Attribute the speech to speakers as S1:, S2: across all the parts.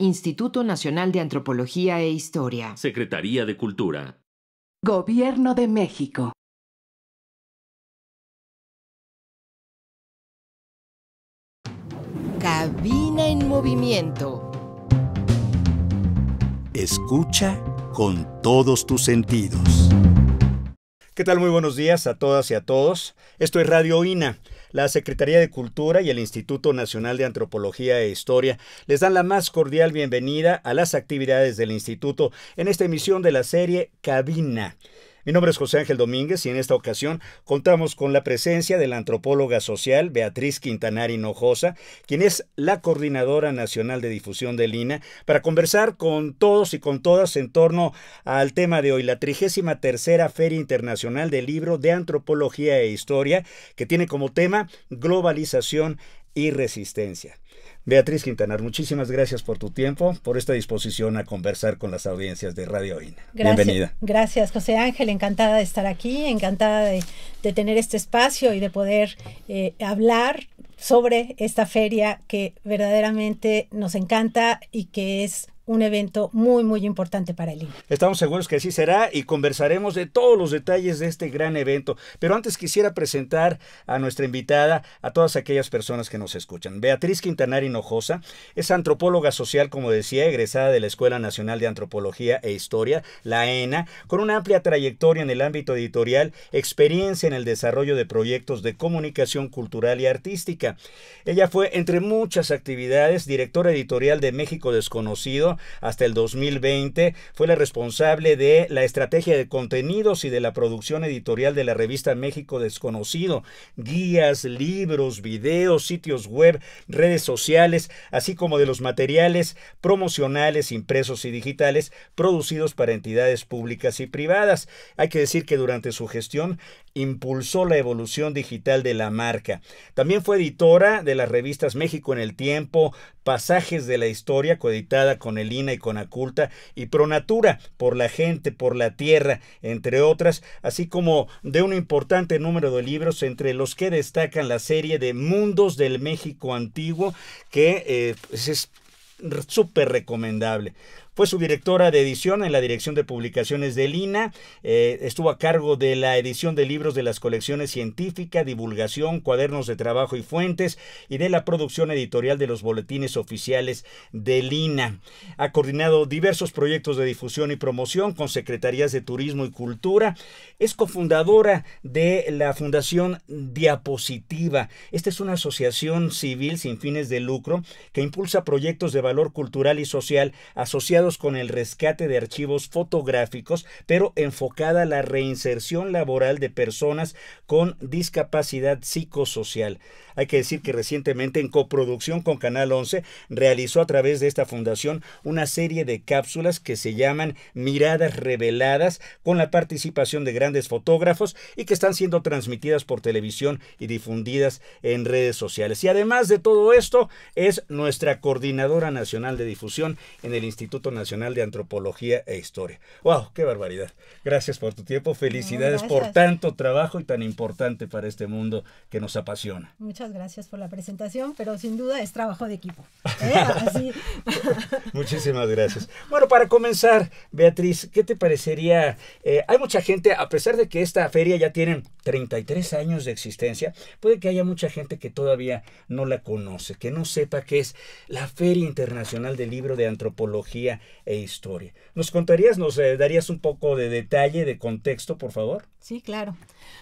S1: Instituto Nacional de Antropología e Historia.
S2: Secretaría de Cultura.
S1: Gobierno de México. Cabina en movimiento.
S2: Escucha con todos tus sentidos. ¿Qué tal? Muy buenos días a todas y a todos. Esto es Radio INA la Secretaría de Cultura y el Instituto Nacional de Antropología e Historia les dan la más cordial bienvenida a las actividades del instituto en esta emisión de la serie Cabina mi nombre es José Ángel Domínguez y en esta ocasión contamos con la presencia de la antropóloga social Beatriz Quintanar Hinojosa, quien es la coordinadora nacional de difusión de INA, e, para conversar con todos y con todas en torno al tema de hoy, la 33 Feria Internacional del Libro de Antropología e Historia, que tiene como tema globalización y resistencia. Beatriz Quintanar, muchísimas gracias por tu tiempo, por esta disposición a conversar con las audiencias de Radio INA. Gracias, Bienvenida.
S1: Gracias, José Ángel, encantada de estar aquí, encantada de, tener este espacio y de poder eh, hablar sobre esta feria que verdaderamente nos encanta y que es un evento muy, muy importante para el INE.
S2: Estamos seguros que así será y conversaremos de todos los detalles de este gran evento. Pero antes quisiera presentar a nuestra invitada, a todas aquellas personas que nos escuchan. Beatriz Quintanar Hinojosa es antropóloga social, como decía, egresada de la Escuela Nacional de Antropología e Historia, la ENA, con una amplia trayectoria en el ámbito editorial, experiencia en el desarrollo de proyectos de comunicación cultural y artística. Ella fue, entre muchas actividades, directora editorial de México Desconocido, hasta el 2020. Fue la responsable de la estrategia de contenidos y de la producción editorial de la revista México Desconocido, guías, libros, videos, sitios web, redes sociales, así como de los materiales promocionales, impresos y digitales producidos para entidades públicas y privadas. Hay que decir que durante su gestión impulsó la evolución digital de la marca. También fue editora de las revistas México en el Tiempo, Pasajes de la Historia, coeditada con Elina y con Aculta, y Pronatura, por la gente, por la tierra, entre otras, así como de un importante número de libros, entre los que destacan la serie de Mundos del México Antiguo, que eh, pues, es súper recomendable. Fue directora de edición en la Dirección de Publicaciones de Lina. Eh, estuvo a cargo de la edición de libros de las colecciones científica, divulgación, cuadernos de trabajo y fuentes y de la producción editorial de los boletines oficiales del INA. Ha coordinado diversos proyectos de difusión y promoción con secretarías de Turismo y Cultura. Es cofundadora de la Fundación Diapositiva. Esta es una asociación civil sin fines de lucro que impulsa proyectos de valor cultural y social asociados con el rescate de archivos fotográficos, pero enfocada a la reinserción laboral de personas con discapacidad psicosocial. Hay que decir que recientemente en coproducción con Canal 11 realizó a través de esta fundación una serie de cápsulas que se llaman Miradas Reveladas con la participación de grandes fotógrafos y que están siendo transmitidas por televisión y difundidas en redes sociales. Y además de todo esto, es nuestra coordinadora nacional de difusión en el Instituto Nacional Nacional de Antropología e Historia. ¡Wow! ¡Qué barbaridad! Gracias por tu tiempo, felicidades por tanto trabajo y tan importante para este mundo que nos apasiona.
S1: Muchas gracias por la presentación, pero sin duda es trabajo de equipo. ¿eh? Así.
S2: Muchísimas gracias. Bueno, para comenzar, Beatriz, ¿qué te parecería? Eh, hay mucha gente, a pesar de que esta feria ya tiene 33 años de existencia, puede que haya mucha gente que todavía no la conoce, que no sepa qué es la Feria Internacional del Libro de Antropología e historia. ¿Nos contarías, nos eh, darías un poco de detalle, de contexto, por favor?
S1: Sí, claro.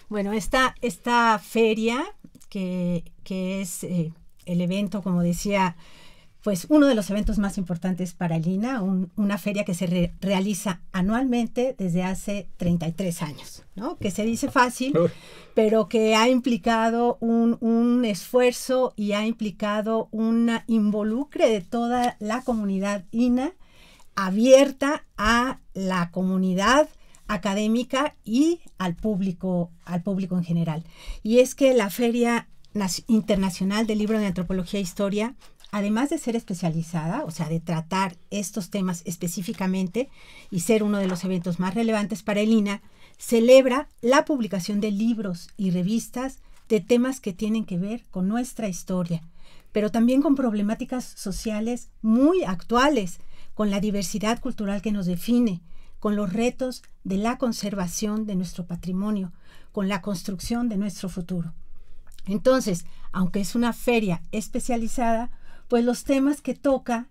S1: Bueno, esta, esta feria, que, es eh, el evento, como decía, pues uno de los eventos más importantes para Lina, un, una feria que se realiza anualmente desde hace 33 años, ¿no? Que se dice fácil, pero que ha implicado un, un, esfuerzo y ha implicado una involucre de toda la comunidad INA abierta a la comunidad académica y al público, al público en general. Y es que la Feria Internacional del Libro de Antropología e Historia, además de ser especializada, o sea, de tratar estos temas específicamente y ser uno de los eventos más relevantes para el INA, celebra la publicación de libros y revistas de temas que tienen que ver con nuestra historia, pero también con problemáticas sociales muy actuales con la diversidad cultural que nos define, con los retos de la conservación de nuestro patrimonio, con la construcción de nuestro futuro. Entonces, aunque es una feria especializada, pues los temas que toca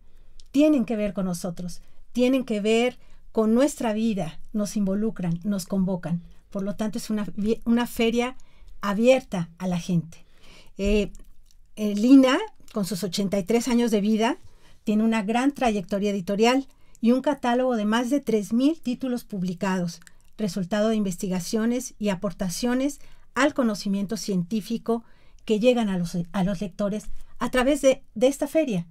S1: tienen que ver con nosotros, tienen que ver con nuestra vida, nos involucran, nos convocan. Por lo tanto, es una, una feria abierta a la gente. Eh, eh, Lina, con sus 83 años de vida, tiene una gran trayectoria editorial y un catálogo de más de 3.000 títulos publicados, resultado de investigaciones y aportaciones al conocimiento científico que llegan a los, a los lectores a través de, de esta feria.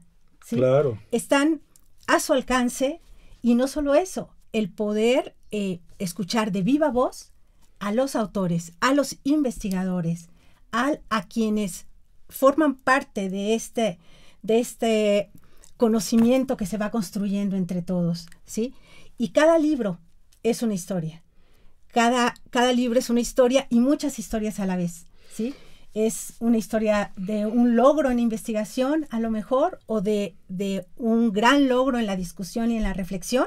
S1: ¿sí? Claro. Están a su alcance y no solo eso, el poder eh, escuchar de viva voz a los autores, a los investigadores, a, a quienes forman parte de este, de este conocimiento que se va construyendo entre todos, ¿sí? Y cada libro es una historia. Cada, cada libro es una historia y muchas historias a la vez, ¿sí? Es una historia de un logro en investigación, a lo mejor, o de, de un gran logro en la discusión y en la reflexión,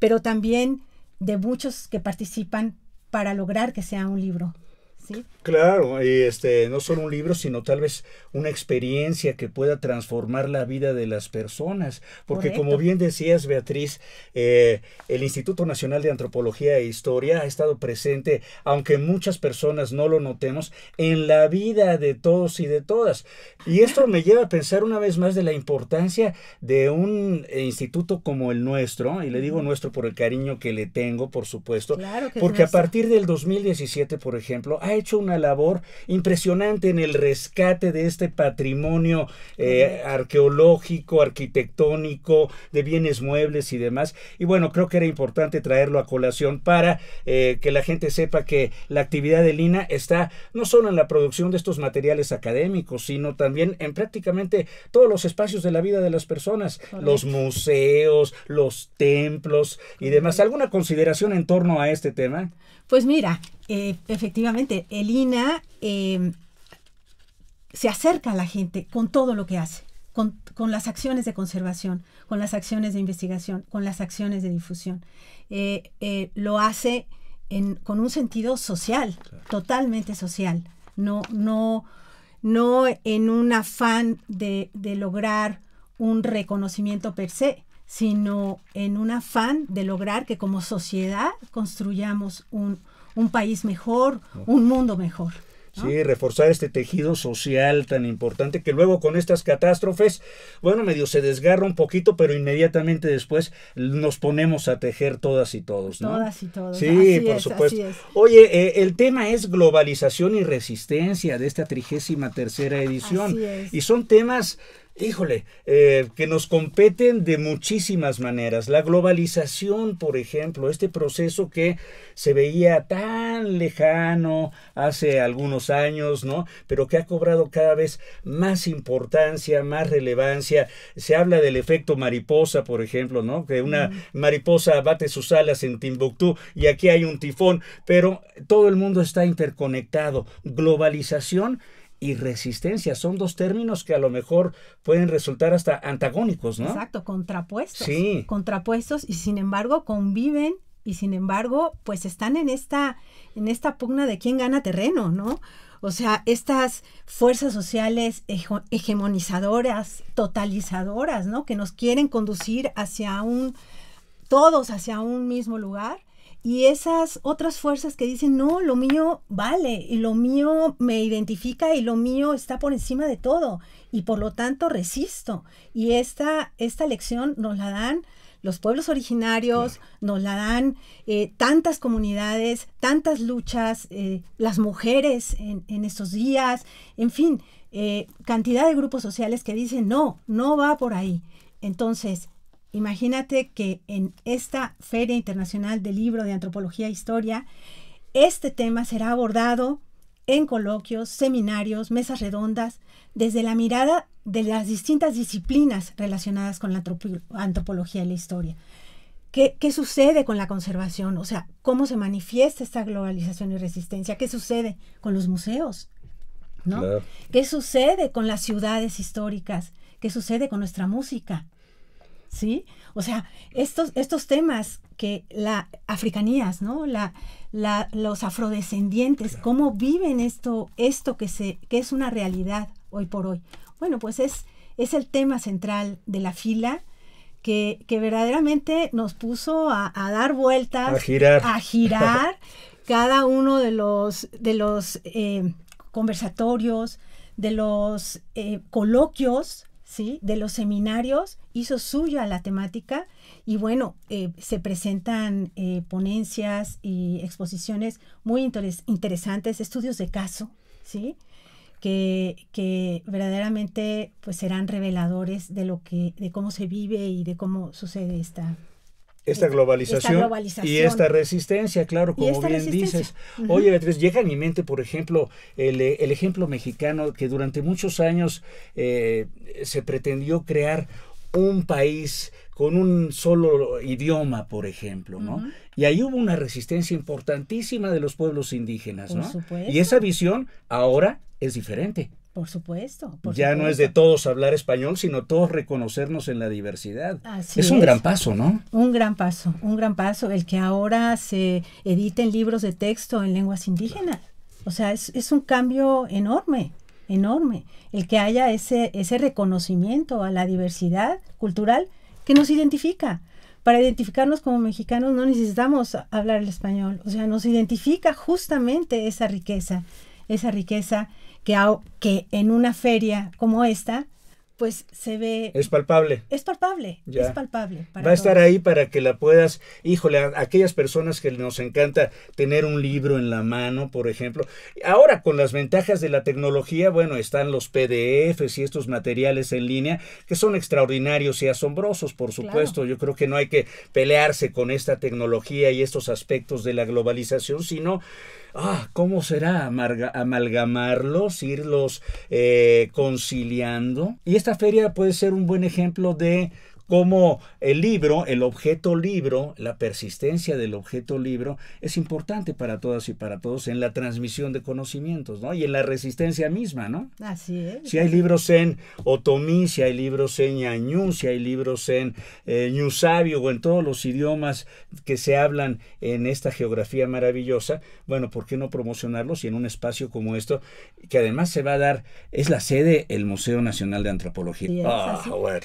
S1: pero también de muchos que participan para lograr que sea un libro, ¿sí?
S2: Claro, y este, no solo un libro, sino tal vez una experiencia que pueda transformar la vida de las personas. Porque como bien decías, Beatriz, eh, el Instituto Nacional de Antropología e Historia ha estado presente, aunque muchas personas no lo notemos, en la vida de todos y de todas. Y esto me lleva a pensar una vez más de la importancia de un eh, instituto como el nuestro, y le digo nuestro por el cariño que le tengo, por supuesto, porque a partir del 2017, por ejemplo, ha hecho una labor impresionante en el rescate de este patrimonio eh, arqueológico, arquitectónico, de bienes muebles y demás. Y bueno, creo que era importante traerlo a colación para eh, que la gente sepa que la actividad de Lina está no solo en la producción de estos materiales académicos, sino también en prácticamente todos los espacios de la vida de las personas, los museos, los templos y demás. ¿Alguna consideración en torno a este tema?
S1: Pues mira, eh, efectivamente, el INA eh, se acerca a la gente con todo lo que hace, con, las acciones de conservación, con las acciones de investigación, con las acciones de difusión. Eh, lo hace con un sentido social, totalmente social, no, no, no en un afán de lograr un reconocimiento per se, sino en un afán de lograr que como sociedad construyamos un, país mejor, un mundo mejor. Sí,
S2: reforzar este tejido social tan importante que luego con estas catástrofes, bueno, medio se desgarra un poquito, pero inmediatamente después nos ponemos a tejer todas y todos, ¿no? Todas y todos. Sí, por supuesto. Oye, eh, el tema es globalización y resistencia de esta trigésima tercera edición. Y son temas híjole, eh, que nos competen de muchísimas maneras. La globalización, por ejemplo, este proceso que se veía tan lejano hace algunos años, ¿no? Pero que ha cobrado cada vez más importancia, más relevancia. Se habla del efecto mariposa, por ejemplo, ¿no? Que una mariposa bate sus alas en Timbuktu y aquí hay un tifón, pero todo el mundo está interconectado. Globalización y resistencia. Son dos términos que a lo mejor pueden resultar hasta antagónicos, ¿no? Exacto,
S1: contrapuestos. Sí. Contrapuestos y sin embargo conviven y sin embargo pues están en esta, en esta pugna de quién gana terreno, ¿no? O sea, estas fuerzas sociales hegemonizadoras, totalizadoras, ¿no? Que nos quieren conducir hacia un, todos hacia un mismo lugar y esas otras fuerzas que dicen, no, lo mío vale y lo mío me identifica y lo mío está por encima de todo y por lo tanto resisto. Y esta, esta lección nos la dan los pueblos originarios, nos la dan eh, tantas comunidades, tantas luchas, eh, las mujeres en, en, estos días, en fin, eh, cantidad de grupos sociales que dicen, no, no va por ahí. Entonces, Imagínate que en esta Feria Internacional del Libro de Antropología e Historia, este tema será abordado en coloquios, seminarios, mesas redondas, desde la mirada de las distintas disciplinas relacionadas con la antropología y la historia. ¿Qué, sucede con la conservación? O sea, ¿cómo se manifiesta esta globalización y resistencia? ¿Qué sucede con los museos? ¿no? ¿Qué sucede con las ciudades históricas? ¿Qué sucede con nuestra música? ¿sí? O sea, estos, estos temas que la africanías, ¿no? los afrodescendientes, cómo viven esto, esto que, se, que es una realidad hoy por hoy. Bueno, pues es, el tema central de la fila. Que, que verdaderamente nos puso a, dar vueltas, a girar, a girar cada uno de los, de los eh, conversatorios, de los eh, coloquios, de los seminarios, hizo suya la temática y bueno, eh, se presentan eh, ponencias y exposiciones muy interesantes, estudios de caso, ¿sí? Que, que, verdaderamente pues serán reveladores de lo que, de cómo se vive y de cómo sucede esta esta globalización, y esta
S2: resistencia, claro, como bien dices. Oye, Beatriz, llega a mi mente, por ejemplo, el, eh, el ejemplo mexicano que durante muchos años eh, se pretendió crear un país con un solo idioma, por ejemplo, ¿no? Y ahí hubo una resistencia importantísima de los pueblos indígenas, ¿no? Y esa visión ahora es diferente.
S1: Por supuesto. ya no es
S2: de todos hablar español, sino todos reconocernos en la diversidad.
S1: es, es un gran paso, ¿no? Un gran paso, un gran paso. El que ahora se editen libros de texto en lenguas indígenas. O sea, es, es un cambio enorme, enorme. El que haya ese, ese reconocimiento a la diversidad cultural que nos identifica. Para identificarnos como mexicanos no necesitamos hablar el español. O sea, nos identifica justamente esa riqueza, esa riqueza que, en una feria como esta, pues se ve...
S2: Es palpable.
S1: Es palpable, es palpable. Va a estar
S2: ahí para que la puedas, híjole, aquellas personas que nos encanta tener un libro en la mano, por ejemplo. Ahora con las ventajas de la tecnología, bueno, están los PDFs y estos materiales en línea que son extraordinarios y asombrosos, por supuesto. Yo creo que no hay que pelearse con esta tecnología y estos aspectos de la globalización, sino ah, ¿cómo será amalgamarlos, irlos eh, conciliando? Y esta feria puede ser un buen ejemplo de como el libro, el objeto libro, la persistencia del objeto libro es importante para todas y para todos en la transmisión de conocimientos, ¿no? Y en la resistencia misma, ¿no?
S1: Así es. Si hay
S2: libros en otomí, si hay libros en ñañú, si hay libros en eh, ñusabio o en todos los idiomas que se hablan en esta geografía maravillosa, bueno, ¿por qué no promocionarlos y en un espacio como esto, que además se va a dar, es la sede el Museo Nacional de Antropología? ah, bueno.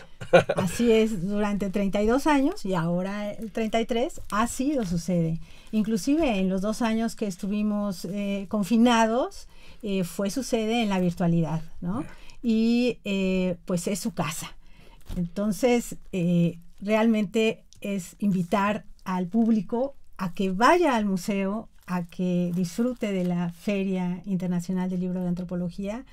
S1: así es. Ah, durante 32 años y ahora 33, sido su sucede. Inclusive en los dos años que estuvimos eh, confinados, eh, fue su sede en la virtualidad, ¿no? Y eh, pues es su casa. Entonces, realmente es invitar al público a que vaya al museo, a que disfrute de la Feria Internacional del Libro de Antropología,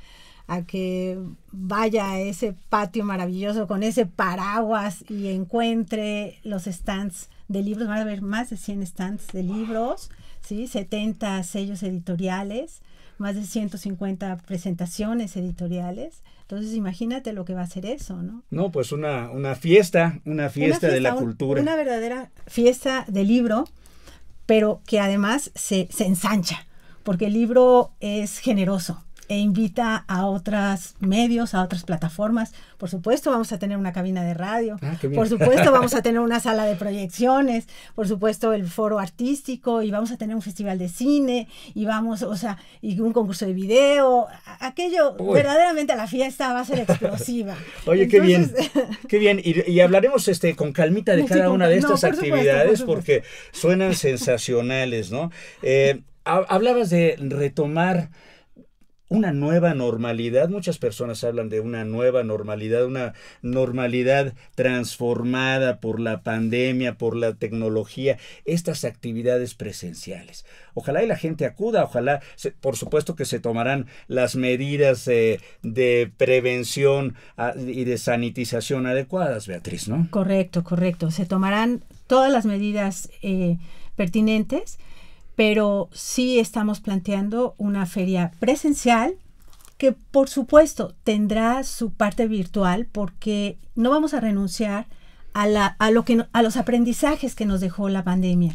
S1: que vaya a ese patio maravilloso con ese paraguas y encuentre los stands de libros. Van a haber más de 100 stands de libros, ¿sí? 70 sellos editoriales, más de 150 presentaciones editoriales. Entonces imagínate lo que va a ser eso, ¿no?
S2: No, pues una, fiesta, una fiesta, de la cultura. Una
S1: verdadera fiesta de libro, pero que además se ensancha, porque el libro es generoso e invita a otros medios, a otras plataformas. Por supuesto, vamos a tener una cabina de radio. Ah, por supuesto, vamos a tener una sala de proyecciones. Por supuesto, el foro artístico. Y vamos a tener un festival de cine. Y vamos, o sea, y un concurso de video. Aquello, verdaderamente verdaderamente, la fiesta va a ser explosiva. Oye, qué bien.
S2: qué bien. Y, hablaremos este, con calmita de cada una de estas actividades porque suenan sensacionales, ¿no? Eh, hablabas de retomar una nueva normalidad. Muchas personas hablan de una nueva normalidad, una normalidad transformada por la pandemia, por la tecnología, estas actividades presenciales. Ojalá y la gente acuda, ojalá, por supuesto que se tomarán las medidas eh, de prevención ah, y de sanitización adecuadas, Beatriz, ¿no?
S1: Correcto, correcto. Se tomarán todas las medidas eh, pertinentes pero sí estamos planteando una feria presencial que por supuesto tendrá su parte virtual porque no vamos a renunciar a, la, a, lo que, a los aprendizajes que nos dejó la pandemia.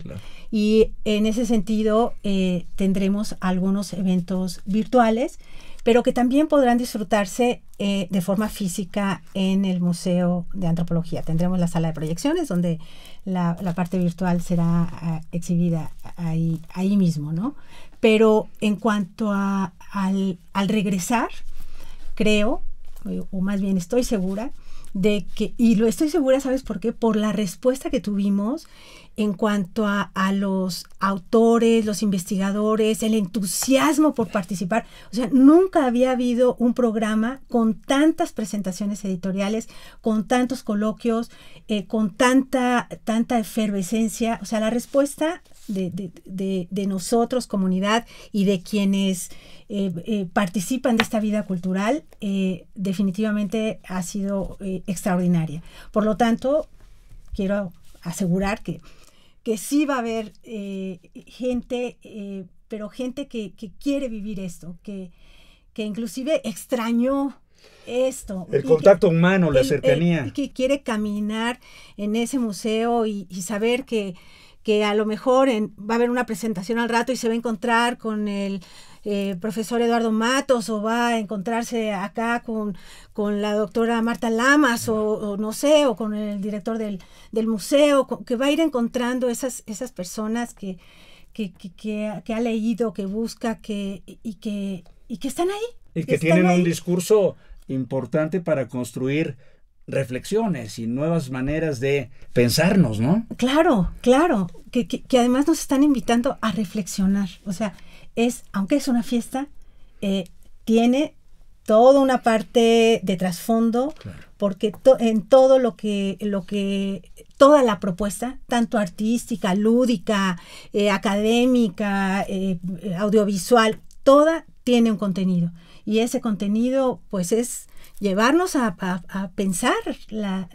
S1: Y en ese sentido eh, tendremos algunos eventos virtuales pero que también podrán disfrutarse eh, de forma física en el Museo de Antropología. Tendremos la sala de proyecciones donde la, parte virtual será ah, exhibida ahí, mismo, ¿no? Pero en cuanto a, al, regresar, creo, o más bien estoy segura, de que, y lo estoy segura, ¿sabes por qué? Por la respuesta que tuvimos en cuanto a, los autores, los investigadores, el entusiasmo por participar. O sea, nunca había habido un programa con tantas presentaciones editoriales, con tantos coloquios, eh, con tanta, tanta efervescencia. O sea, la respuesta de, nosotros, comunidad, y de quienes eh, eh, participan de esta vida cultural, eh, definitivamente ha sido extraordinaria. Por lo tanto, quiero asegurar que, que sí va a haber gente, pero gente que, quiere vivir esto, que, que inclusive extrañó esto. El contacto humano, la cercanía. que quiere caminar en ese museo y saber que, que a lo mejor va a haber una presentación al rato y se va a encontrar con el eh, profesor Eduardo Matos o va a encontrarse acá con, con la doctora Marta Lamas o, no sé, o con el director del, museo, que va a ir encontrando esas, esas personas que, que, ha, leído, que busca que, y, que, y que están ahí. Y que, tienen un
S2: discurso importante para construir reflexiones y nuevas maneras de pensarnos, ¿no?
S1: Claro, claro, que, además nos están invitando a reflexionar. O sea, es, aunque es una fiesta, eh, tiene toda una parte de trasfondo, porque en todo lo que, lo que, toda la propuesta, tanto artística, lúdica, eh, académica, eh, audiovisual, toda tiene un contenido. Y ese contenido, pues, es llevarnos a, pensar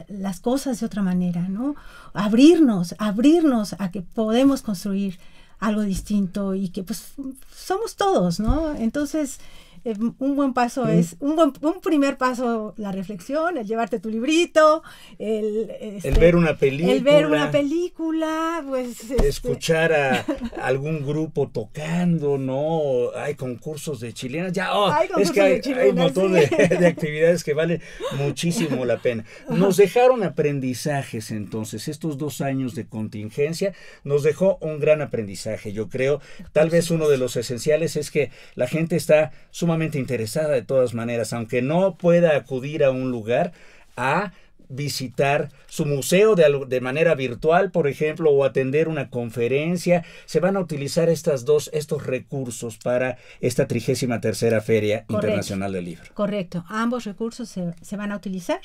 S1: las cosas de otra manera, ¿no? Abrirnos, abrirnos a que podemos construir algo distinto y que pues somos todos, ¿no? Entonces, un buen paso es, un, buen, un primer paso, la reflexión, el llevarte tu librito, el, este, el ver una película. El ver una película, pues... Este, Escuchar
S2: a algún grupo tocando, ¿no? Hay concursos de chilenas, ya, oh, es que hay, un montón de, de, actividades que vale muchísimo la pena. Nos dejaron aprendizajes entonces, estos dos años de contingencia nos dejó un gran aprendizaje, yo creo. Tal vez uno de los esenciales es que la gente está sumamente interesada de todas maneras, aunque no pueda acudir a un lugar, a visitar su museo de, manera virtual, por ejemplo, o atender una conferencia. Se van a utilizar estas dos, estos recursos para esta trigésima tercera Feria Internacional del Libro.
S1: Correcto. Ambos recursos se, se van a utilizar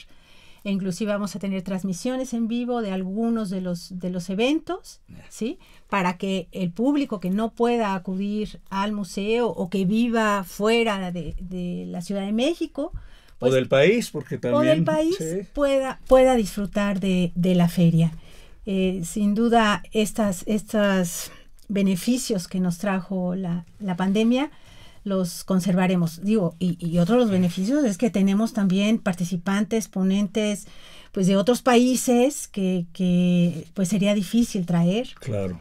S1: Inclusive vamos a tener transmisiones en vivo de algunos de los, de los eventos, ¿sí? Para que el público que no pueda acudir al museo o que viva fuera de, la Ciudad de México,
S2: o pues del país, porque también... O del país
S1: pueda, pueda disfrutar de, la feria. Eh, sin duda, estos beneficios que nos trajo la pandemia los conservaremos. Digo, y, y otro de los beneficios es que tenemos también participantes, ponentes, pues de otros países que, pues sería difícil traer. Claro.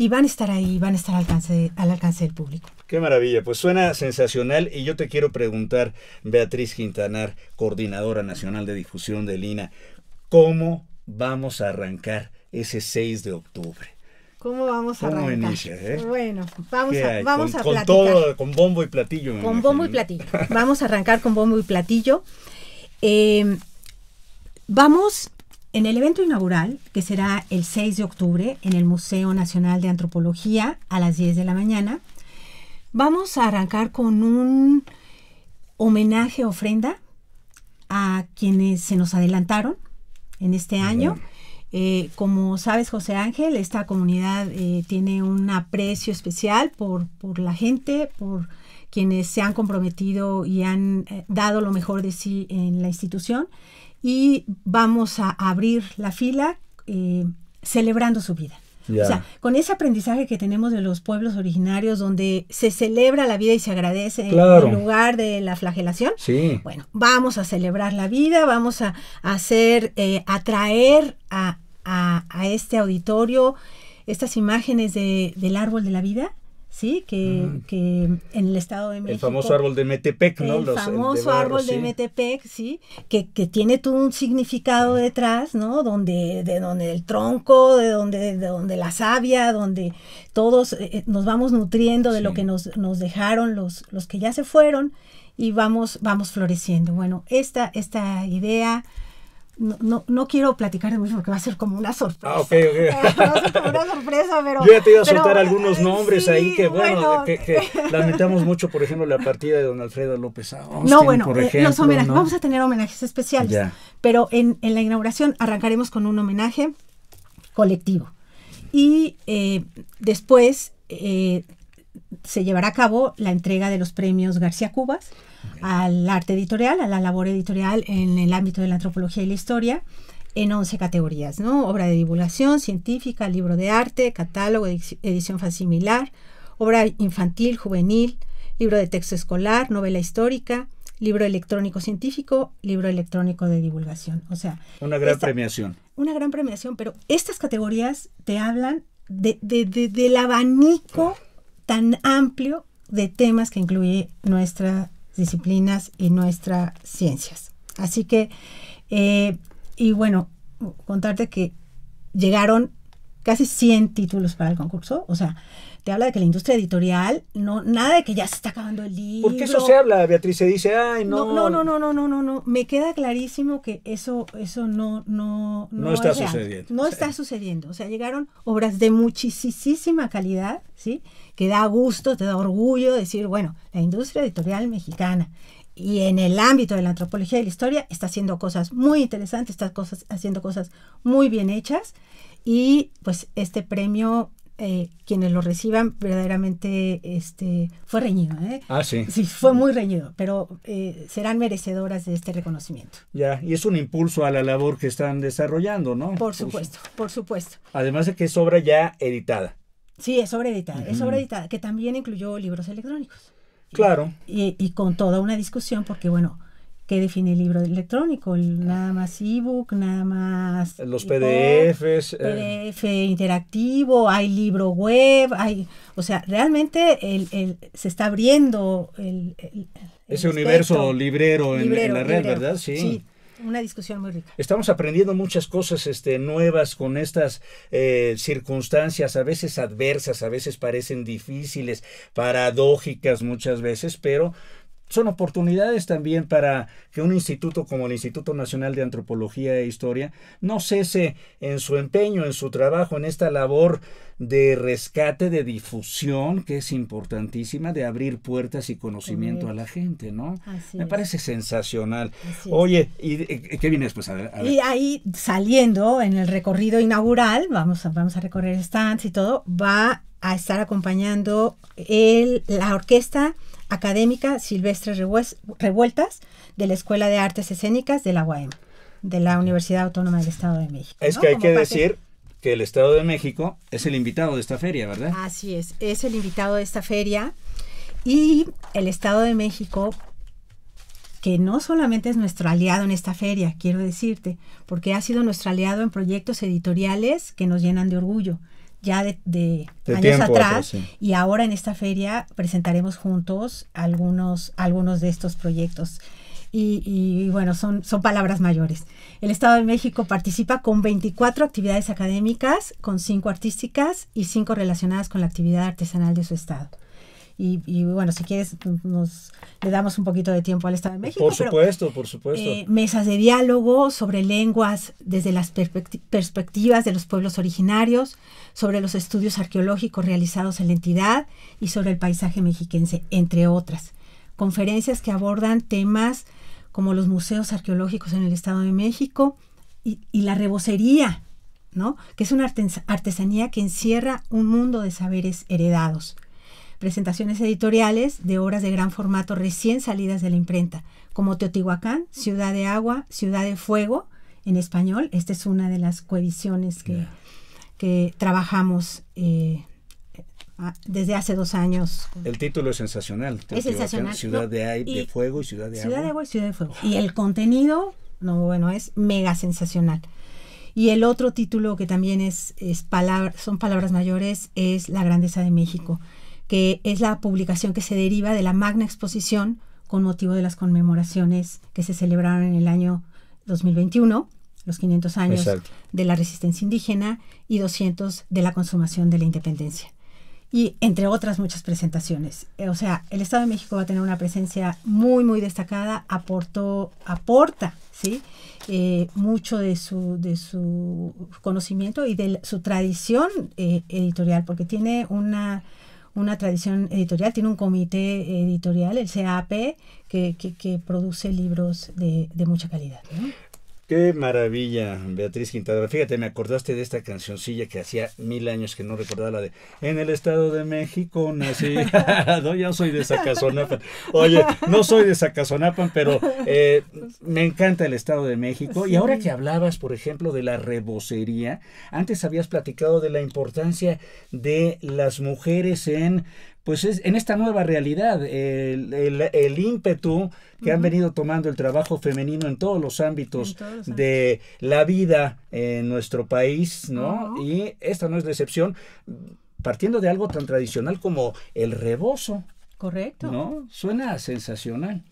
S1: Y van a estar ahí, van a estar al alcance, al alcance del público.
S2: Qué maravilla, pues suena sensacional y yo te quiero preguntar, Beatriz Quintanar, coordinadora nacional de difusión de Lina, ¿cómo vamos a arrancar ese 6 de octubre?
S1: ¿Cómo vamos a arrancar? Eh? Bueno, vamos a, vamos con, Con todo,
S2: con bombo y platillo. Con bombo
S1: y platillo. vamos a arrancar con bombo y platillo. Em, vamos en el evento inaugural, que será el 6 de octubre en el Museo Nacional de Antropología a las 10 de la mañana. Vamos a arrancar con un homenaje, ofrenda a quienes se nos adelantaron en este año. Eh, como sabes, José Ángel, esta comunidad eh, tiene un aprecio especial por, por, la gente, por quienes se han comprometido y han eh, dado lo mejor de sí en la institución. Y vamos a abrir la fila celebrando su vida. O sea, con ese aprendizaje que tenemos de los pueblos originarios, donde se celebra la vida y se agradece en lugar de la flagelación, bueno, vamos a celebrar la vida, vamos a, hacer, eh, atraer a, este auditorio estas imágenes del árbol de la vida ¿sí? Que, que, en el Estado de México. El famoso árbol de
S2: Metepec, ¿no? El famoso árbol de
S1: Metepec, ¿sí? Que, que, tiene todo un significado detrás, ¿no? Donde, de donde el tronco, de donde, de donde la savia, donde todos eh, eh, nos vamos nutriendo de lo que nos, nos dejaron los, los que ya se fueron y vamos, vamos floreciendo. Bueno, esta, esta idea no, no, no, quiero platicar de mucho porque va a ser como una sorpresa.
S2: Ah, ok, ok. Eh, va a ser
S1: como una sorpresa, pero. Yo ya te iba a soltar algunos eh,
S2: nombres ahí que, bueno, lamentamos mucho, por ejemplo, la partida de don Alfredo López Austin, eh, No, bueno, los Vamos a
S1: tener homenajes especiales. Pero en, la inauguración arrancaremos con un homenaje colectivo. Y después se llevará a cabo la entrega de los premios García Cubas al arte editorial, a la labor editorial en el ámbito de la antropología y la historia en 11 categorías, ¿no? Obra de divulgación científica, libro de arte, catálogo, edición facimilar, obra infantil, juvenil, libro de texto escolar, novela histórica, libro electrónico científico, libro electrónico de divulgación. O sea,
S2: una gran premiación.
S1: Una gran premiación, pero estas categorías te hablan de, del abanico tan amplio de temas que incluye nuestra disciplinas y nuestras ciencias. Así que, eh, y bueno, contarte que llegaron casi 100 títulos para el concurso. O sea, te habla de que la industria editorial, no, nada de que ya se está acabando el libro. Porque eso se
S2: habla, Beatriz, se dice, ay, no. No, no,
S1: no, no, no, no, no. Me queda clarísimo que eso, eso no, no, no, está sucediendo. No está sucediendo. O sea, llegaron obras de muchísima calidad, ¿sí? Que da gusto, te da orgullo decir, bueno, la industria editorial mexicana y en el ámbito de la antropología y la historia está haciendo cosas muy interesantes, está cosas, haciendo cosas muy bien hechas y pues este premio eh, quienes lo reciban verdaderamente este fue reñido ¿eh? ah sí sí fue muy reñido pero eh, serán merecedoras de este reconocimiento
S2: ya y es un impulso a la labor que están desarrollando no
S1: por supuesto por supuesto
S2: además de que es obra ya editada
S1: sí es obra editada es obra editada que también incluyó libros electrónicos claro y con toda una discusión porque bueno que define el libro electrónico, el, nada más ebook, nada más... Los PDFs. Eh. PDF interactivo, hay libro web, hay... O sea, realmente el, se está abriendo el... Ese universo
S2: librero, en, la red, ¿verdad? sí.
S1: una discusión muy rica.
S2: Estamos aprendiendo muchas cosas este, nuevas con estas eh, circunstancias, a veces adversas, a veces parecen difíciles, paradójicas muchas veces, pero son oportunidades también para que un instituto como el Instituto Nacional de Antropología e Historia no cese en su empeño, en su trabajo, en esta labor de rescate, de difusión, que es importantísima, de abrir puertas y conocimiento a la gente, ¿no? Me parece sensacional. Oye, ¿y eh, qué vienes? después? Pues, a Y ahí
S1: saliendo en el recorrido inaugural, vamos a, vamos a recorrer stands y todo, va a estar acompañando el, la orquesta académica Silvestre Revueltas de la Escuela de Artes Escénicas de la UAM, de la Universidad Autónoma del Estado de México. Es que hay que decir
S2: que el Estado de México es el invitado de esta feria, ¿verdad?
S1: Así es, es el invitado de esta feria y el Estado de México que no solamente es nuestro aliado en esta feria, quiero decirte, porque ha sido nuestro aliado en proyectos editoriales que nos llenan de orgullo ya de, años atrás y ahora en esta feria presentaremos juntos algunos, algunos de estos proyectos. Y, bueno, son, son palabras mayores. El Estado de México participa con 24 actividades académicas, con 5 artísticas y 5 relacionadas con la actividad artesanal de su estado. Y, bueno, si quieres, nos le damos un poquito de tiempo al Estado de México. Por supuesto,
S2: por supuesto. Eh,
S1: mesas de diálogo sobre lenguas desde las perspectivas de los pueblos originarios, sobre los estudios arqueológicos realizados en la entidad y sobre el paisaje mexiquense, entre otras. Conferencias que abordan temas como los museos arqueológicos en el Estado de México y, la rebocería, ¿no? que es una artesanía que encierra un mundo de saberes heredados presentaciones editoriales de obras de gran formato recién salidas de la imprenta, como Teotihuacán, Ciudad de Agua, Ciudad de Fuego, en español. Esta es una de las coediciones que, que trabajamos. Eh, desde hace dos años.
S2: El título es sensacional. sensacional. Ciudad de, de Fuego y Ciudad de Agua. Ciudad de
S1: Agua y Ciudad de Fuego. Y el contenido, no, bueno, es mega sensacional. Y el otro título que también es, es son palabras mayores es La grandeza de México que es la publicación que se deriva de la magna exposición con motivo de las conmemoraciones que se celebraron en el año 2021, los 500 años de la resistencia indígena y 200 de la consumación de la independencia. Y entre otras muchas presentaciones. Eh, o sea, el Estado de México va a tener una presencia muy, muy destacada, aportó, aporta, ¿sí? Eh, mucho de su, de su conocimiento y de su tradición eh, editorial, porque tiene una una tradición editorial, tiene un comité editorial, el CAP, que, que, que produce libros de, de mucha calidad.
S2: Qué maravilla, Beatriz Quintadora. Fíjate, me acordaste de esta cancioncilla que hacía mil años que no recordaba la de En el Estado de México nací. no, ya soy de Zacazonapan. Oye, no soy de Zacazonapan, pero eh, me encanta el Estado de México. Y ahora que hablabas, por ejemplo, de la rebocería, antes habías platicado de la importancia de las mujeres en pues es en esta nueva realidad, el, ímpetu que han venido tomando el trabajo femenino en todos los ámbitos de la vida en nuestro país, ¿no? Y esta no es la excepción, partiendo de algo tan tradicional como el rebozo.
S1: Correcto. ¿No?
S2: Suena sensacional.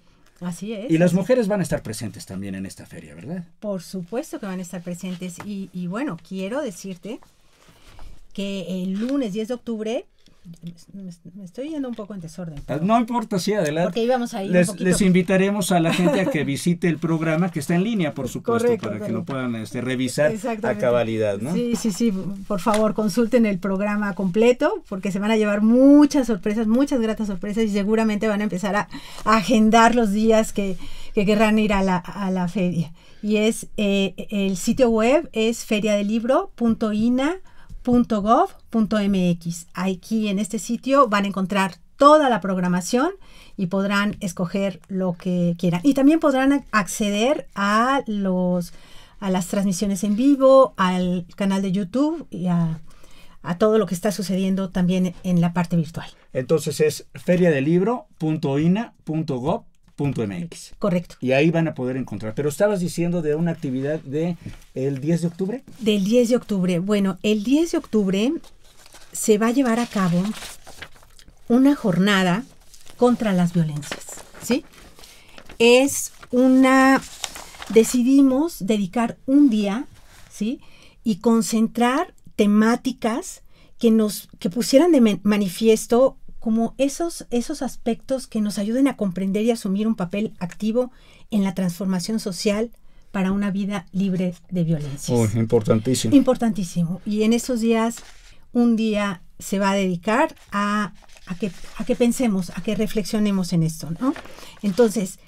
S1: Así es. Y las
S2: mujeres van a estar presentes también en esta feria, ¿verdad?
S1: Por supuesto que van a estar presentes. y bueno, quiero decirte que el lunes 10 de octubre me, estoy yendo un poco en desorden.
S2: No importa, si adelante. les, invitaremos a la gente a que visite el programa, que está en línea, por supuesto, para que lo puedan este, revisar a cabalidad, ¿no? Sí,
S1: sí, sí. Por favor, consulten el programa completo, porque se van a llevar muchas sorpresas, muchas gratas sorpresas, y seguramente van a empezar a, agendar los días que, querrán ir a la, feria. Y es eh, el sitio web es feriadelibro.ina.com .gov.mx. Aquí en este sitio van a encontrar toda la programación y podrán escoger lo que quieran. Y también podrán acceder a los a las transmisiones en vivo, al canal de YouTube y a, todo lo que está sucediendo también en la parte virtual.
S2: Entonces es feriadelibro.ina.gov.mx Correcto. Y ahí van a poder encontrar. Pero estabas diciendo de una actividad de el 10 de octubre?
S1: Del 10 de octubre. Bueno, el 10 de octubre se va a llevar a cabo una jornada contra las violencias, ¿sí? Es una decidimos dedicar un día, ¿sí? Y concentrar temáticas que nos que pusieran de manifiesto como esos esos aspectos que nos ayuden a comprender y asumir un papel activo en la transformación social para una vida libre de violencia.
S2: importantísimo.
S1: Importantísimo. Y en esos días, un día se va a dedicar a, que, a que pensemos, a que reflexionemos en esto, ¿no? Entonces,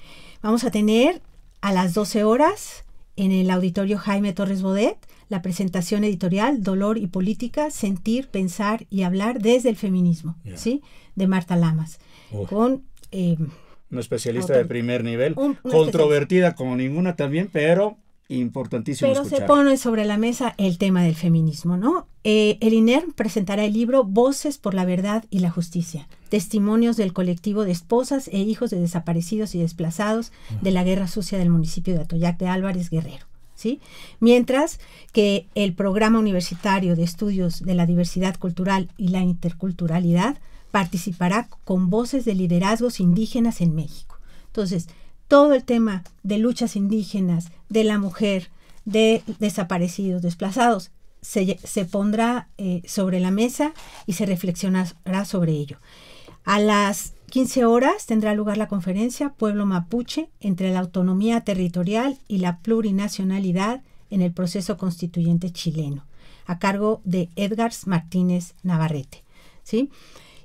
S1: vamos a tener a las 12 horas en el auditorio Jaime Torres Bodet la presentación editorial Dolor y Política, Sentir, Pensar y Hablar desde el Feminismo, ¿sí? De Marta Lamas, con eh,
S2: una especialista ah, de primer nivel, controvertida como ninguna también, pero importantísimo. Pero se pone
S1: sobre la mesa el tema del feminismo, ¿no? Eh, el INER presentará el libro Voces por la Verdad y la Justicia, testimonios del colectivo de esposas e hijos de desaparecidos y desplazados de la guerra sucia del municipio de Atoyac de Álvarez Guerrero. ¿Sí? Mientras que el Programa Universitario de Estudios de la Diversidad Cultural y la Interculturalidad participará con voces de liderazgos indígenas en México. Entonces, todo el tema de luchas indígenas, de la mujer, de desaparecidos, desplazados, se, pondrá eh, sobre la mesa y se reflexionará sobre ello. A las 15 horas tendrá lugar la conferencia Pueblo Mapuche entre la autonomía territorial y la plurinacionalidad en el proceso constituyente chileno, a cargo de Edgars Martínez Navarrete. ¿sí?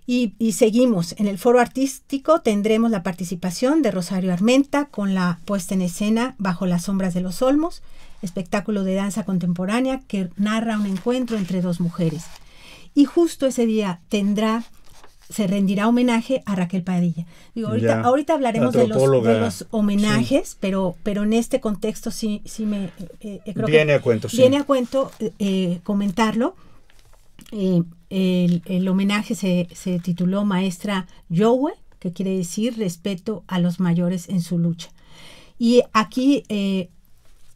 S1: Y, seguimos. En el foro artístico tendremos la participación de Rosario Armenta con la puesta en escena Bajo las sombras de los olmos, espectáculo de danza contemporánea que narra un encuentro entre dos mujeres. Y justo ese día tendrá se rendirá homenaje a Raquel Padilla. ahorita, hablaremos de los, homenajes, pero, pero en este contexto sí, sí me eh, eh, creo viene a cuento, viene a cuento eh, comentarlo. Eh, el, homenaje se, tituló Maestra Yowe, que quiere decir respeto a los mayores en su lucha. Y aquí eh,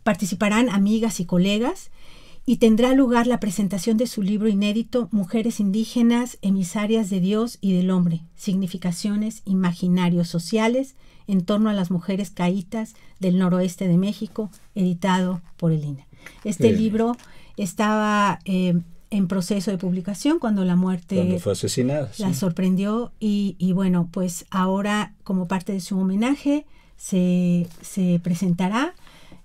S1: participarán amigas y colegas y tendrá lugar la presentación de su libro inédito Mujeres indígenas, emisarias de Dios y del hombre, significaciones imaginarios sociales en torno a las mujeres caítas del noroeste de México, editado por el e. Este libro estaba eh, en proceso de publicación cuando la muerte la sorprendió y, bueno pues ahora como parte de su homenaje se, se presentará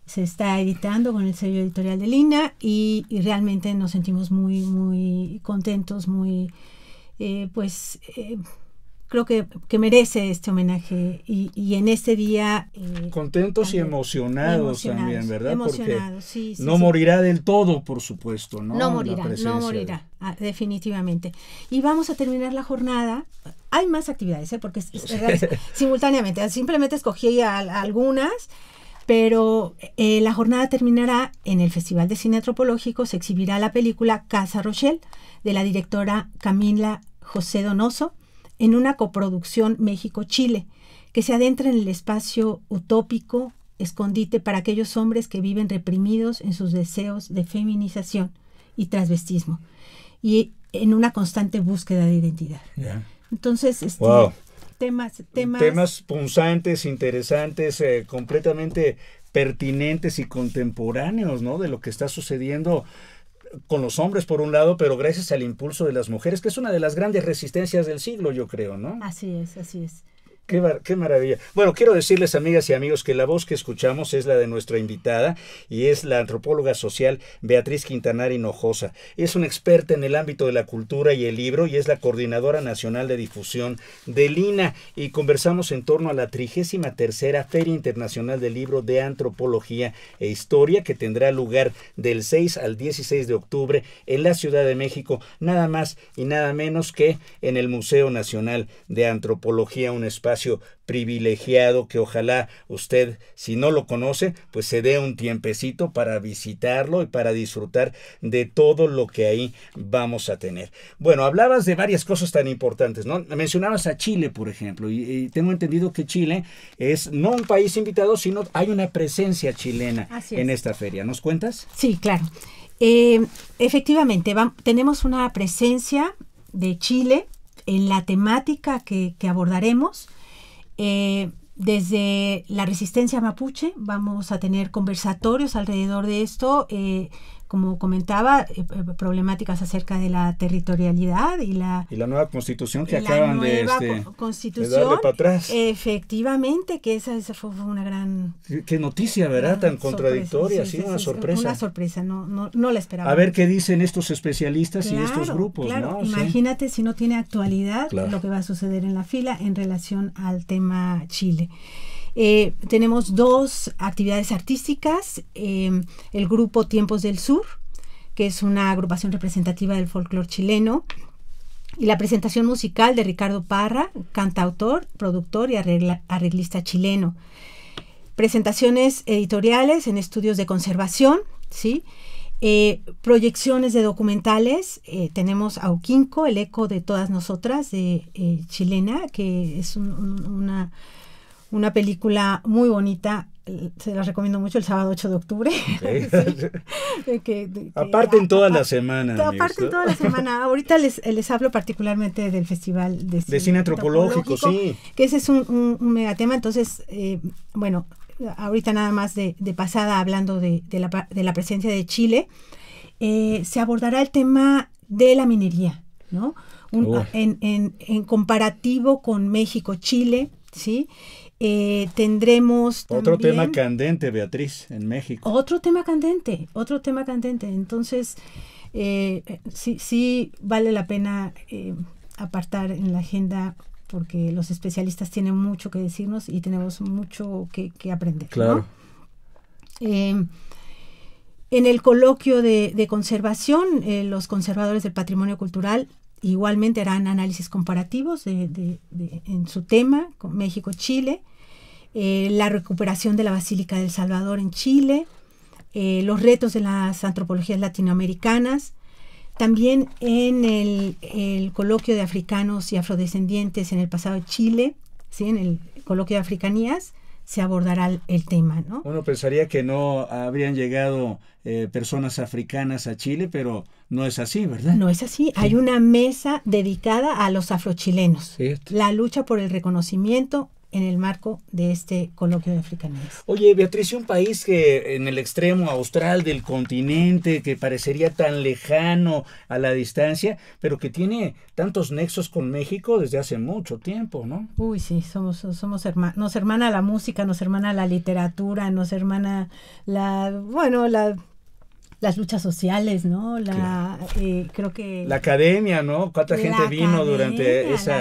S1: se está editando con el sello editorial de Lina y, realmente nos sentimos muy muy contentos muy eh, pues eh, creo que, merece este homenaje y, en este día... Eh,
S2: Contentos y emocionados, también, ¿verdad? Emocionados, Porque sí, no morirá del todo, por
S1: supuesto, ¿no? No morirá, no morirá, ah, definitivamente. Y vamos a terminar la jornada. Hay más actividades, ¿eh? Porque es simultáneamente, simplemente escogí algunas pero eh, la jornada terminará en el Festival de Cine Antropológico, se exhibirá la película Casa Rochelle de la directora Camila José Donoso, en una coproducción México-Chile, que se adentra en el espacio utópico, escondite para aquellos hombres que viven reprimidos en sus deseos de feminización y transvestismo, y en una constante búsqueda de identidad. Entonces, este, temas, temas...
S2: punzantes, interesantes, eh, completamente pertinentes y contemporáneos, ¿no? De lo que está sucediendo con los hombres por un lado, pero gracias al impulso de las mujeres, que es una de las grandes resistencias del siglo, yo creo, ¿no?
S1: Así es, así es.
S2: Qué, maravilla. Bueno, quiero decirles, amigas y amigos, que la voz que escuchamos es la de nuestra invitada y es la antropóloga social Beatriz Quintanar Hinojosa. Es una experta en el ámbito de la cultura y el libro y es la coordinadora nacional de difusión de Lina. Y conversamos en torno a la 33 Feria Internacional del Libro de Antropología e Historia que tendrá lugar del 6 al 16 de octubre en la Ciudad de México, nada más y nada menos que en el Museo Nacional de Antropología, un espacio privilegiado que ojalá usted, si no lo conoce, pues se dé un tiempecito para visitarlo y para disfrutar de todo lo que ahí vamos a tener. Bueno, hablabas de varias cosas tan importantes, ¿no? Mencionabas a Chile, por ejemplo, y, tengo entendido que Chile es no un país invitado,
S1: sino hay una presencia chilena en esta feria. ¿Nos cuentas? Sí, claro. Eh, efectivamente, tenemos una presencia de Chile en la temática que abordaremos eh, desde la resistencia mapuche vamos a tener conversatorios alrededor de esto. Eh, como comentaba, eh, eh, problemáticas acerca de la territorialidad y la...
S2: la nueva constitución que acaban de... Este, darle para atrás.
S1: Efectivamente, que esa, esa fue, una gran...
S2: Qué noticia, ¿verdad? Tan contradictoria, sí, una sorpresa. Una
S1: sorpresa, no, no, no la esperaba. A ver
S2: qué dicen estos especialistas y estos grupos, ¿no? Imagínate
S1: si no tiene actualidad lo que va a suceder en la fila en relación al tema Chile. Eh, tenemos dos actividades artísticas, em, el grupo Tiempos del Sur, que es una agrupación representativa del folclore chileno, y la presentación musical de Ricardo Parra, cantautor, productor y arreglista chileno. Presentaciones editoriales en estudios de conservación, ¿sí? Eh, proyecciones de documentales. Eh, tenemos a El Eco de Todas Nosotras, de chilena, que es una una película muy bonita. Se las recomiendo mucho el sábado 8 de octubre.
S2: aparte en toda las la Aparte en toda la
S1: semana. Ahorita les, hablo particularmente del Festival de Cine, antropológico, sí. Que ese es un, mega tema megatema. Entonces, eh, bueno, ahorita nada más de, pasada hablando de, la, presencia de Chile, eh, se abordará el tema de la minería, ¿no? en, comparativo con México, Chile, ¿sí? Eh, tendremos... Otro tema
S2: candente, Beatriz, en México.
S1: Otro tema candente, otro tema candente. Entonces, eh, sí, vale la pena eh, apartar en la agenda porque los especialistas tienen mucho que decirnos y tenemos mucho que, aprender. Claro. Em, en el coloquio de, conservación, los conservadores del patrimonio cultural igualmente harán análisis comparativos en su tema, México-Chile, eh, la recuperación de la Basílica del Salvador en Chile, eh, los retos de las antropologías latinoamericanas, también en el, coloquio de africanos y afrodescendientes en el pasado Chile, en el coloquio de africanías, se abordará el tema, ¿no?
S2: Uno pensaría que no habrían llegado eh, personas africanas a Chile, pero no es así, ¿verdad? No
S1: es así. Hay una mesa dedicada a los afrochilenos. La lucha por el reconocimiento, en el marco de este coloquio de africanías.
S2: Oye, Beatriz, un país que en el extremo austral del continente, que parecería tan lejano a la distancia, pero que tiene tantos nexos con México desde
S1: hace mucho tiempo, ¿no? Uy, sí, somos, somos hermanos, nos hermana la música, nos hermana la literatura, nos hermana la, bueno, la las luchas sociales, ¿no? La, eh, creo que... La
S2: academia, ¿no? ¿Cuánta gente vino durante ese